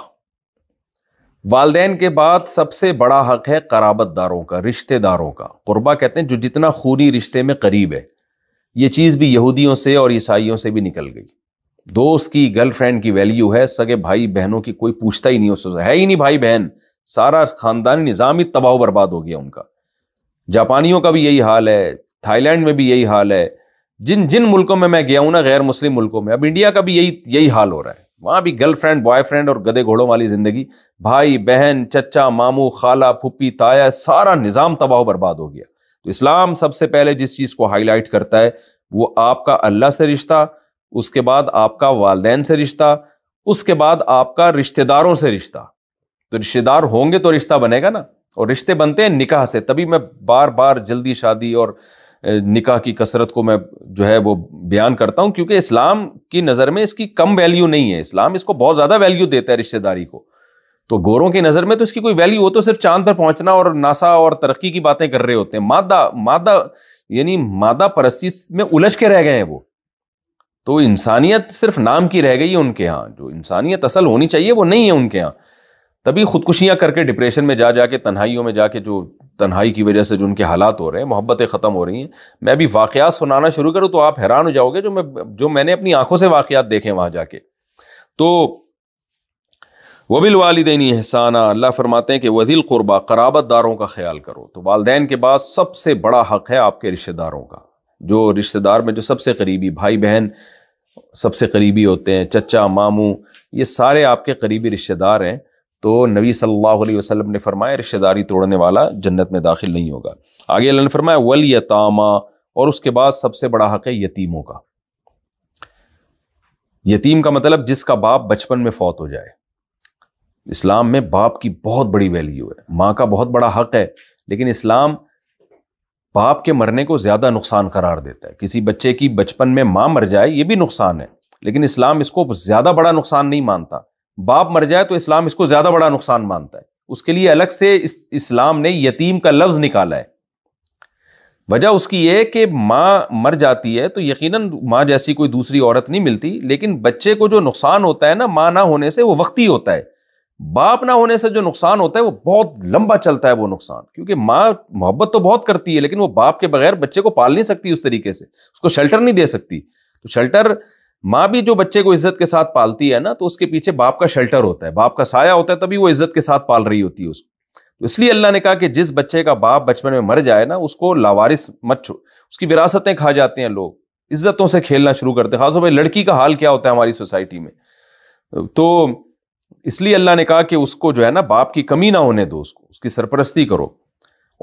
वालदेन के बाद सबसे बड़ा हक है कराबत दारों का रिश्तेदारों का क़ुरबा कहते हैं जो जितना खूनी रिश्ते में करीब है ये चीज़ भी यहूदियों से और ईसाइयों से भी निकल गई दोस्त की गर्लफ्रेंड की वैल्यू है सगे भाई बहनों की कोई पूछता ही नहीं उससे है ही नहीं भाई बहन सारा खानदानी निज़ाम ही तबाह बर्बाद हो गया उनका जापानियों का भी यही हाल है थाईलैंड में भी यही हाल है जिन जिन मुल्कों में मैं गया हूँ ना गैर मुस्लिम मुल्कों में अब इंडिया का भी यही यही हाल हो रहा है वहाँ भी गर्लफ्रेंड बॉयफ्रेंड और गधे घोड़ों वाली ज़िंदगी भाई बहन चचा मामू खाला फुप्पी ताया सारा निज़ाम तबाह बर्बाद हो गया तो इस्लाम सबसे पहले जिस चीज़ को हाईलाइट करता है वो आपका अल्लाह से रिश्ता उसके बाद आपका वालदेन से रिश्ता उसके बाद आपका रिश्तेदारों से रिश्ता तो रिश्तेदार होंगे तो रिश्ता बनेगा ना और रिश्ते बनते हैं निकाह से तभी मैं बार बार जल्दी शादी और निकाह की कसरत को मैं जो है वो बयान करता हूँ क्योंकि इस्लाम की नज़र में इसकी कम वैल्यू नहीं है इस्लाम इसको बहुत ज़्यादा वैल्यू देता है रिश्तेदारी को तो गोरों की नज़र में तो इसकी कोई वैल्यू हो तो सिर्फ चांद पर पहुंचना और नासा और तरक्की की बातें कर रहे होते हैं मादा मादा यानी मादा परस्ती में उलझ के रह गए हैं वो तो इंसानियत सिर्फ नाम की रह गई है उनके यहाँ जो इंसानियत असल होनी चाहिए वो नहीं है उनके यहाँ तभी खुदकुशियाँ करके डिप्रेशन में जा जाके तन्हाइयों में जाके जो तन्हाई की वजह से जो उनके हालात हो रहे हैं मोहब्बतें ख़त्म हो रही हैं मैं भी वाकयात सुनाना शुरू करूँ तो आप हैरान हो जाओगे जो मैं जो मैंने अपनी आंखों से वाकयात देखे वहाँ जाके तो वबिल वालदेनी एहसाना अल्लाह फरमाते हैं कि वजील क़ुरबा कराबत दारों का ख्याल करो तो वालदेन के बाद सबसे बड़ा हक़ है आपके रिश्तेदारों का जो रिश्तेदार में जो सबसे करीबी भाई बहन सबसे करीबी होते हैं चचा मामू ये सारे आपके करीबी रिश्तेदार हैं तो नबी सल्लल्लाहु अलैहि वसल्लम ने फरमाया रिश्तेदारी तोड़ने वाला जन्नत में दाखिल नहीं होगा आगे अल्लाह ने फरमाया वल यतामा और उसके बाद सबसे बड़ा हक है यतीमों का यतीम का मतलब जिसका बाप बचपन में फौत हो जाए इस्लाम में बाप की बहुत बड़ी वैल्यू है माँ का बहुत बड़ा हक है लेकिन इस्लाम बाप के मरने को ज़्यादा नुकसान करार देता है किसी बच्चे की बचपन में माँ मर जाए ये भी नुकसान है लेकिन इस्लाम इसको ज़्यादा बड़ा नुकसान नहीं मानता बाप मर जाए तो इस्लाम इसको ज़्यादा बड़ा नुकसान मानता है उसके लिए अलग से इस, इस्लाम ने यतीम का लफ्ज़ निकाला है वजह उसकी ये कि माँ मर जाती है तो यकीन माँ जैसी कोई दूसरी औरत नहीं मिलती लेकिन बच्चे को जो नुकसान होता है ना माँ ना होने से वो वक्ती होता है बाप ना होने से जो नुकसान होता है वो बहुत लंबा चलता है वो नुकसान क्योंकि माँ मोहब्बत तो बहुत करती है लेकिन वो बाप के बगैर बच्चे को पाल नहीं सकती उस तरीके से उसको शेल्टर नहीं दे सकती तो शेल्टर माँ भी जो बच्चे को इज्जत के साथ पालती है ना तो उसके पीछे बाप का शेल्टर होता है बाप का साया होता है तभी वो इज्जत के साथ पाल रही होती है उसको तो इसलिए अल्लाह ने कहा कि जिस बच्चे का बाप बचपन में मर जाए ना उसको लावारिस मत छो उसकी विरासतें खा जाते हैं लोग इज्जतों से खेलना शुरू करते हैं खास हो भाई लड़की का हाल क्या होता है हमारी सोसाइटी में तो इसलिए अल्लाह ने कहा कि उसको जो है ना बाप की कमी ना होने दो उसको उसकी सरपरस्ती करो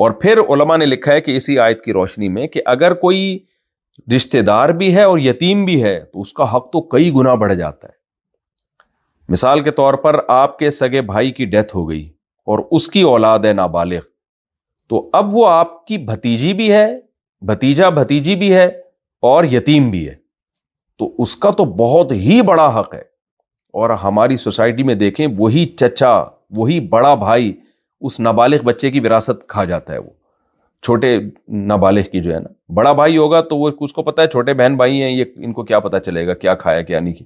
और फिर ओलमा ने लिखा है कि इसी आयत की रोशनी में कि अगर कोई रिश्तेदार भी है और यतीम भी है तो उसका हक तो कई गुना बढ़ जाता है मिसाल के तौर पर आपके सगे भाई की डेथ हो गई और उसकी औलाद है नाबालिग तो अब वो आपकी भतीजी भी है भतीजा भतीजी भी है और यतीम भी है तो उसका तो बहुत ही बड़ा हक है और हमारी सोसाइटी में देखें वही चचा वही बड़ा भाई उस नाबालिग बच्चे की विरासत खा जाता है वो छोटे नाबालिग की जो है ना बड़ा भाई होगा तो वो उसको पता है छोटे बहन भाई हैं ये इनको क्या पता चलेगा क्या खाया क्या नहीं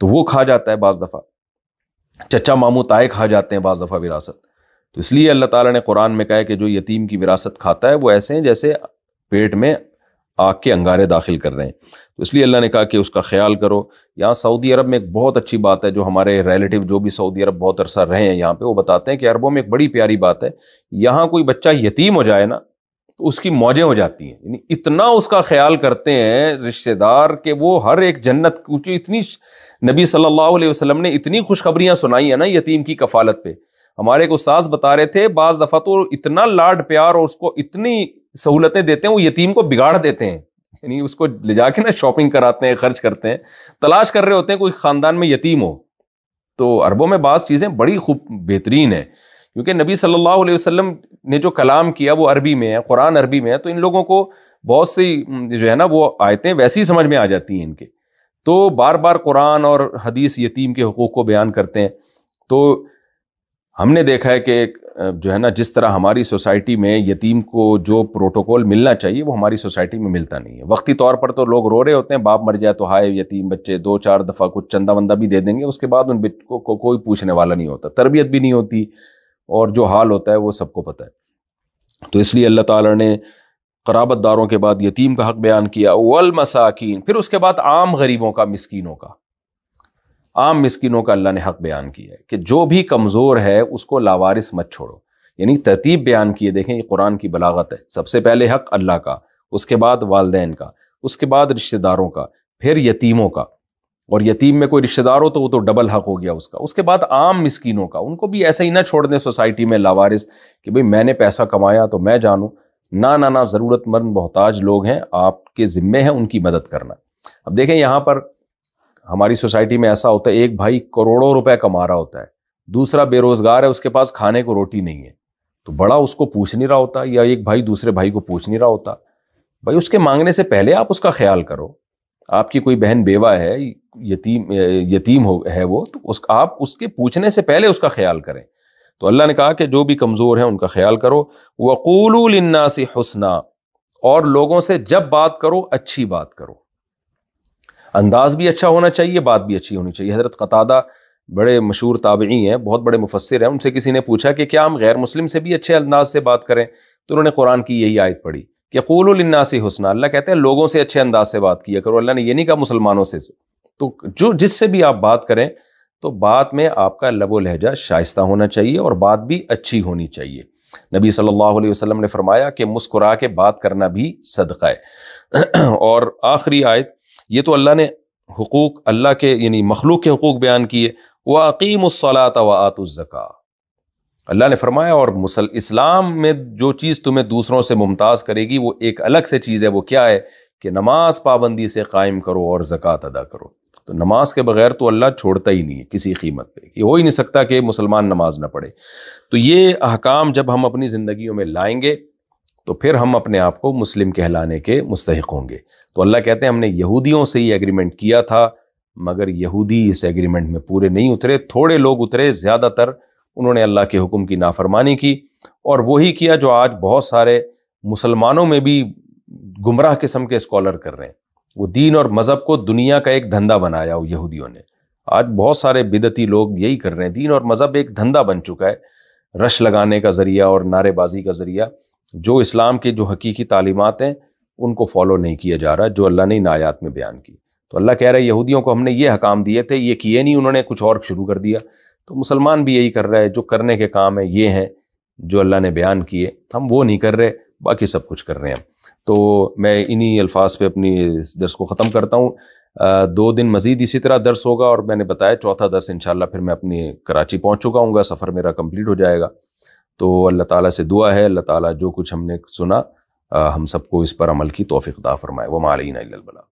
तो वो खा जाता है बाज़ दफ़ा चचा मामू ताए खा जाते हैं बाज़ दफ़ा विरासत तो इसलिए अल्लाह ताला ने कुरान में कहा है कि जो यतीम की विरासत खाता है वो ऐसे हैं जैसे पेट में आग के अंगारे दाखिल कर रहे हैं तो इसलिए अल्लाह ने कहा कि उसका ख्याल करो यहाँ सऊदी अरब में एक बहुत अच्छी बात है जो हमारे रिलेटिव जो भी सऊदी अरब बहुत अरसा रहे हैं यहाँ पे वो बताते हैं कि अरबों में एक बड़ी प्यारी बात है यहाँ कोई बच्चा यतीम हो जाए ना उसकी मौजें हो जाती हैं यानी इतना उसका ख्याल करते हैं रिश्तेदार के वो हर एक जन्नत क्योंकि इतनी नबी सल्लल्लाहु अलैहि वसल्लम ने इतनी खुशखबरियाँ सुनाई है ना यतीम की कफालत पे हमारे एक उस्ताद बता रहे थे बाज़ दफ़ा तो इतना लाड प्यार और उसको इतनी सहूलतें देते हैं वो यतीम को बिगाड़ देते हैं यानी उसको ले जाके ना शॉपिंग कराते हैं खर्च करते हैं तलाश कर रहे होते हैं कोई ख़ानदान में यतीम हो तो अरबों में बाज़ चीज़ें बड़ी खूब बेहतरीन है क्योंकि नबी सल्लल्लाहु अलैहि वसल्लम ने जो कलाम किया वो अरबी में है कुरान अरबी में है तो इन लोगों को बहुत सी जो है ना वो आयतें वैसे ही समझ में आ जाती हैं इनके तो बार बार कुरान और हदीस यतीम के हकूक़ को बयान करते हैं तो हमने देखा है कि जो है ना जिस तरह हमारी सोसाइटी में यतीम को जो प्रोटोकॉल मिलना चाहिए वो हमारी सोसाइटी में मिलता नहीं है वक्ती तौर पर तो लोग रो रहे होते हैं बाप मर जाए तो हाय यतीम बच्चे दो चार दफ़ा कुछ चंदा वंदा भी दे देंगे उसके बाद उन को, को कोई पूछने वाला नहीं होता तरबियत भी नहीं होती और जो हाल होता है वो सबको पता है तो इसलिए अल्लाह ताला ने कराबत दारों के बाद यतीम का हक बयान किया वल मसाकिन फिर उसके बाद आम गरीबों का मस्किनों का आम मस्किनों का अल्लाह ने हक बयान किया है कि जो भी कमज़ोर है उसको लावारिस मत छोड़ो यानी तरतीब बयान किए देखें ये कुरान की बलागत है सबसे पहले हक अल्लाह का उसके बाद वालदेन का उसके बाद रिश्तेदारों का फिर यतीमों का और यतीम में कोई रिश्तेदार हो तो वो तो डबल हक हो गया उसका उसके बाद आम मिसकिनों का उनको भी ऐसे ही ना छोड़ दें सोसाइटी में लावारिस कि भाई मैंने पैसा कमाया तो मैं जानूँ ना ना ना ज़रूरतमंद मोहताज लोग हैं आपके ज़िम्मे हैं उनकी मदद करना अब देखें यहाँ पर हमारी सोसाइटी में ऐसा होता है एक भाई करोड़ों रुपये कमा रहा होता है दूसरा बेरोज़गार है उसके पास खाने को रोटी नहीं है तो बड़ा उसको पूछ नहीं रहा होता या एक भाई दूसरे भाई को पूछ नहीं रहा होता भाई उसके मांगने से पहले आप उसका ख्याल करो आपकी कोई बहन बेवा है यतीम यतीम हो है वो तो उस आप उसके पूछने से पहले उसका ख्याल करें तो अल्लाह ने कहा कि जो भी कमज़ोर है उनका ख्याल करो वक़ूलना से हसना और लोगों से जब बात करो अच्छी बात करो अंदाज भी अच्छा होना चाहिए बात भी अच्छी होनी चाहिए हज़रत कतादा बड़े मशहूर ताबी हैं बहुत बड़े मुफसर हैं उनसे किसी ने पूछा कि क्या हम गैर मुस्लिम से भी अच्छे अंदाज से बात करें तो उन्होंने कुरान की यही आयत पढ़ी कि कूलन्ना से हुसना अल्लाह कहते हैं लोगों से अच्छे अंदाज से बात किया करो अल्लाह ने यह नहीं कहा मुसलमानों से, से। तो जो जिससे भी आप बात करें तो बात में आपका लबो लहजा शाइस्ता होना चाहिए और बात भी अच्छी होनी चाहिए नबी सल्लल्लाहु अलैहि वसल्लम ने फरमाया कि मुस्कुरा के बात करना भी सदका है और आखिरी आयत ये तो अल्लाह ने हकूक अल्लाह के यानी मखलूक के हकूक बयान किए वकीम अकीमसलात व आतुज़का अल्लाह ने फरमाया और मुसल इस्लाम में जो चीज़ तुम्हें दूसरों से मुमताज़ करेगी वो एक अलग से चीज़ है वो क्या है कि नमाज पाबंदी से कायम करो और ज़क़़त अदा करो तो नमाज के बगैर तो अल्लाह छोड़ता ही नहीं है किसी कीमत पर हो ही नहीं सकता कि मुसलमान नमाज ना पढ़े तो ये अहकाम जब हम अपनी ज़िंदगी में लाएंगे तो फिर हम अपने आप को मुस्लिम कहलाने के मुस्तक होंगे तो अल्लाह कहते हैं हमने यहूदियों से ही एग्रीमेंट किया था मगर यहूदी इस एग्रीमेंट में पूरे नहीं उतरे थोड़े लोग उतरे ज़्यादातर उन्होंने अल्लाह के हुक्म की नाफरमानी की और वही किया जो आज बहुत सारे मुसलमानों में भी गुमराह किस्म के स्कॉलर कर रहे हैं वो दीन और मज़हब को दुनिया का एक धंधा बनाया यहूदियों ने आज बहुत सारे बिदती लोग यही कर रहे हैं दीन और मज़हब एक धंधा बन चुका है रश लगाने का ज़रिया और नारेबाजी का ज़रिया जो इस्लाम के जो हकीकी तालीमत हैं उनको फॉलो नहीं किया जा रहा जो अल्लाह ने इन आयात में बयान की तो अल्लाह कह रहा है यहूदियों को हमने ये हकाम दिए थे ये किए नहीं उन्होंने कुछ और शुरू कर दिया तो मुसलमान भी यही कर रहा है जो करने के काम है ये हैं जो अल्लाह ने बयान किए हम वो नहीं कर रहे बाकी सब कुछ कर रहे हैं हम तो मैं इन्हीं अल्फाज पे अपनी इस दर्स को ख़त्म करता हूँ दो दिन मज़ीद इसी तरह दर्स होगा और मैंने बताया चौथा दर्स इन फिर मैं अपनी कराची पहुँच चुका हूँ सफ़र मेरा कम्प्लीट हो जाएगा तो अल्लाह ताली से दुआ है अल्लाह ताली जो कुछ हमने सुना हम सबको इस पर अमल की तोफ़ी दा फरमाए वह मालीन बला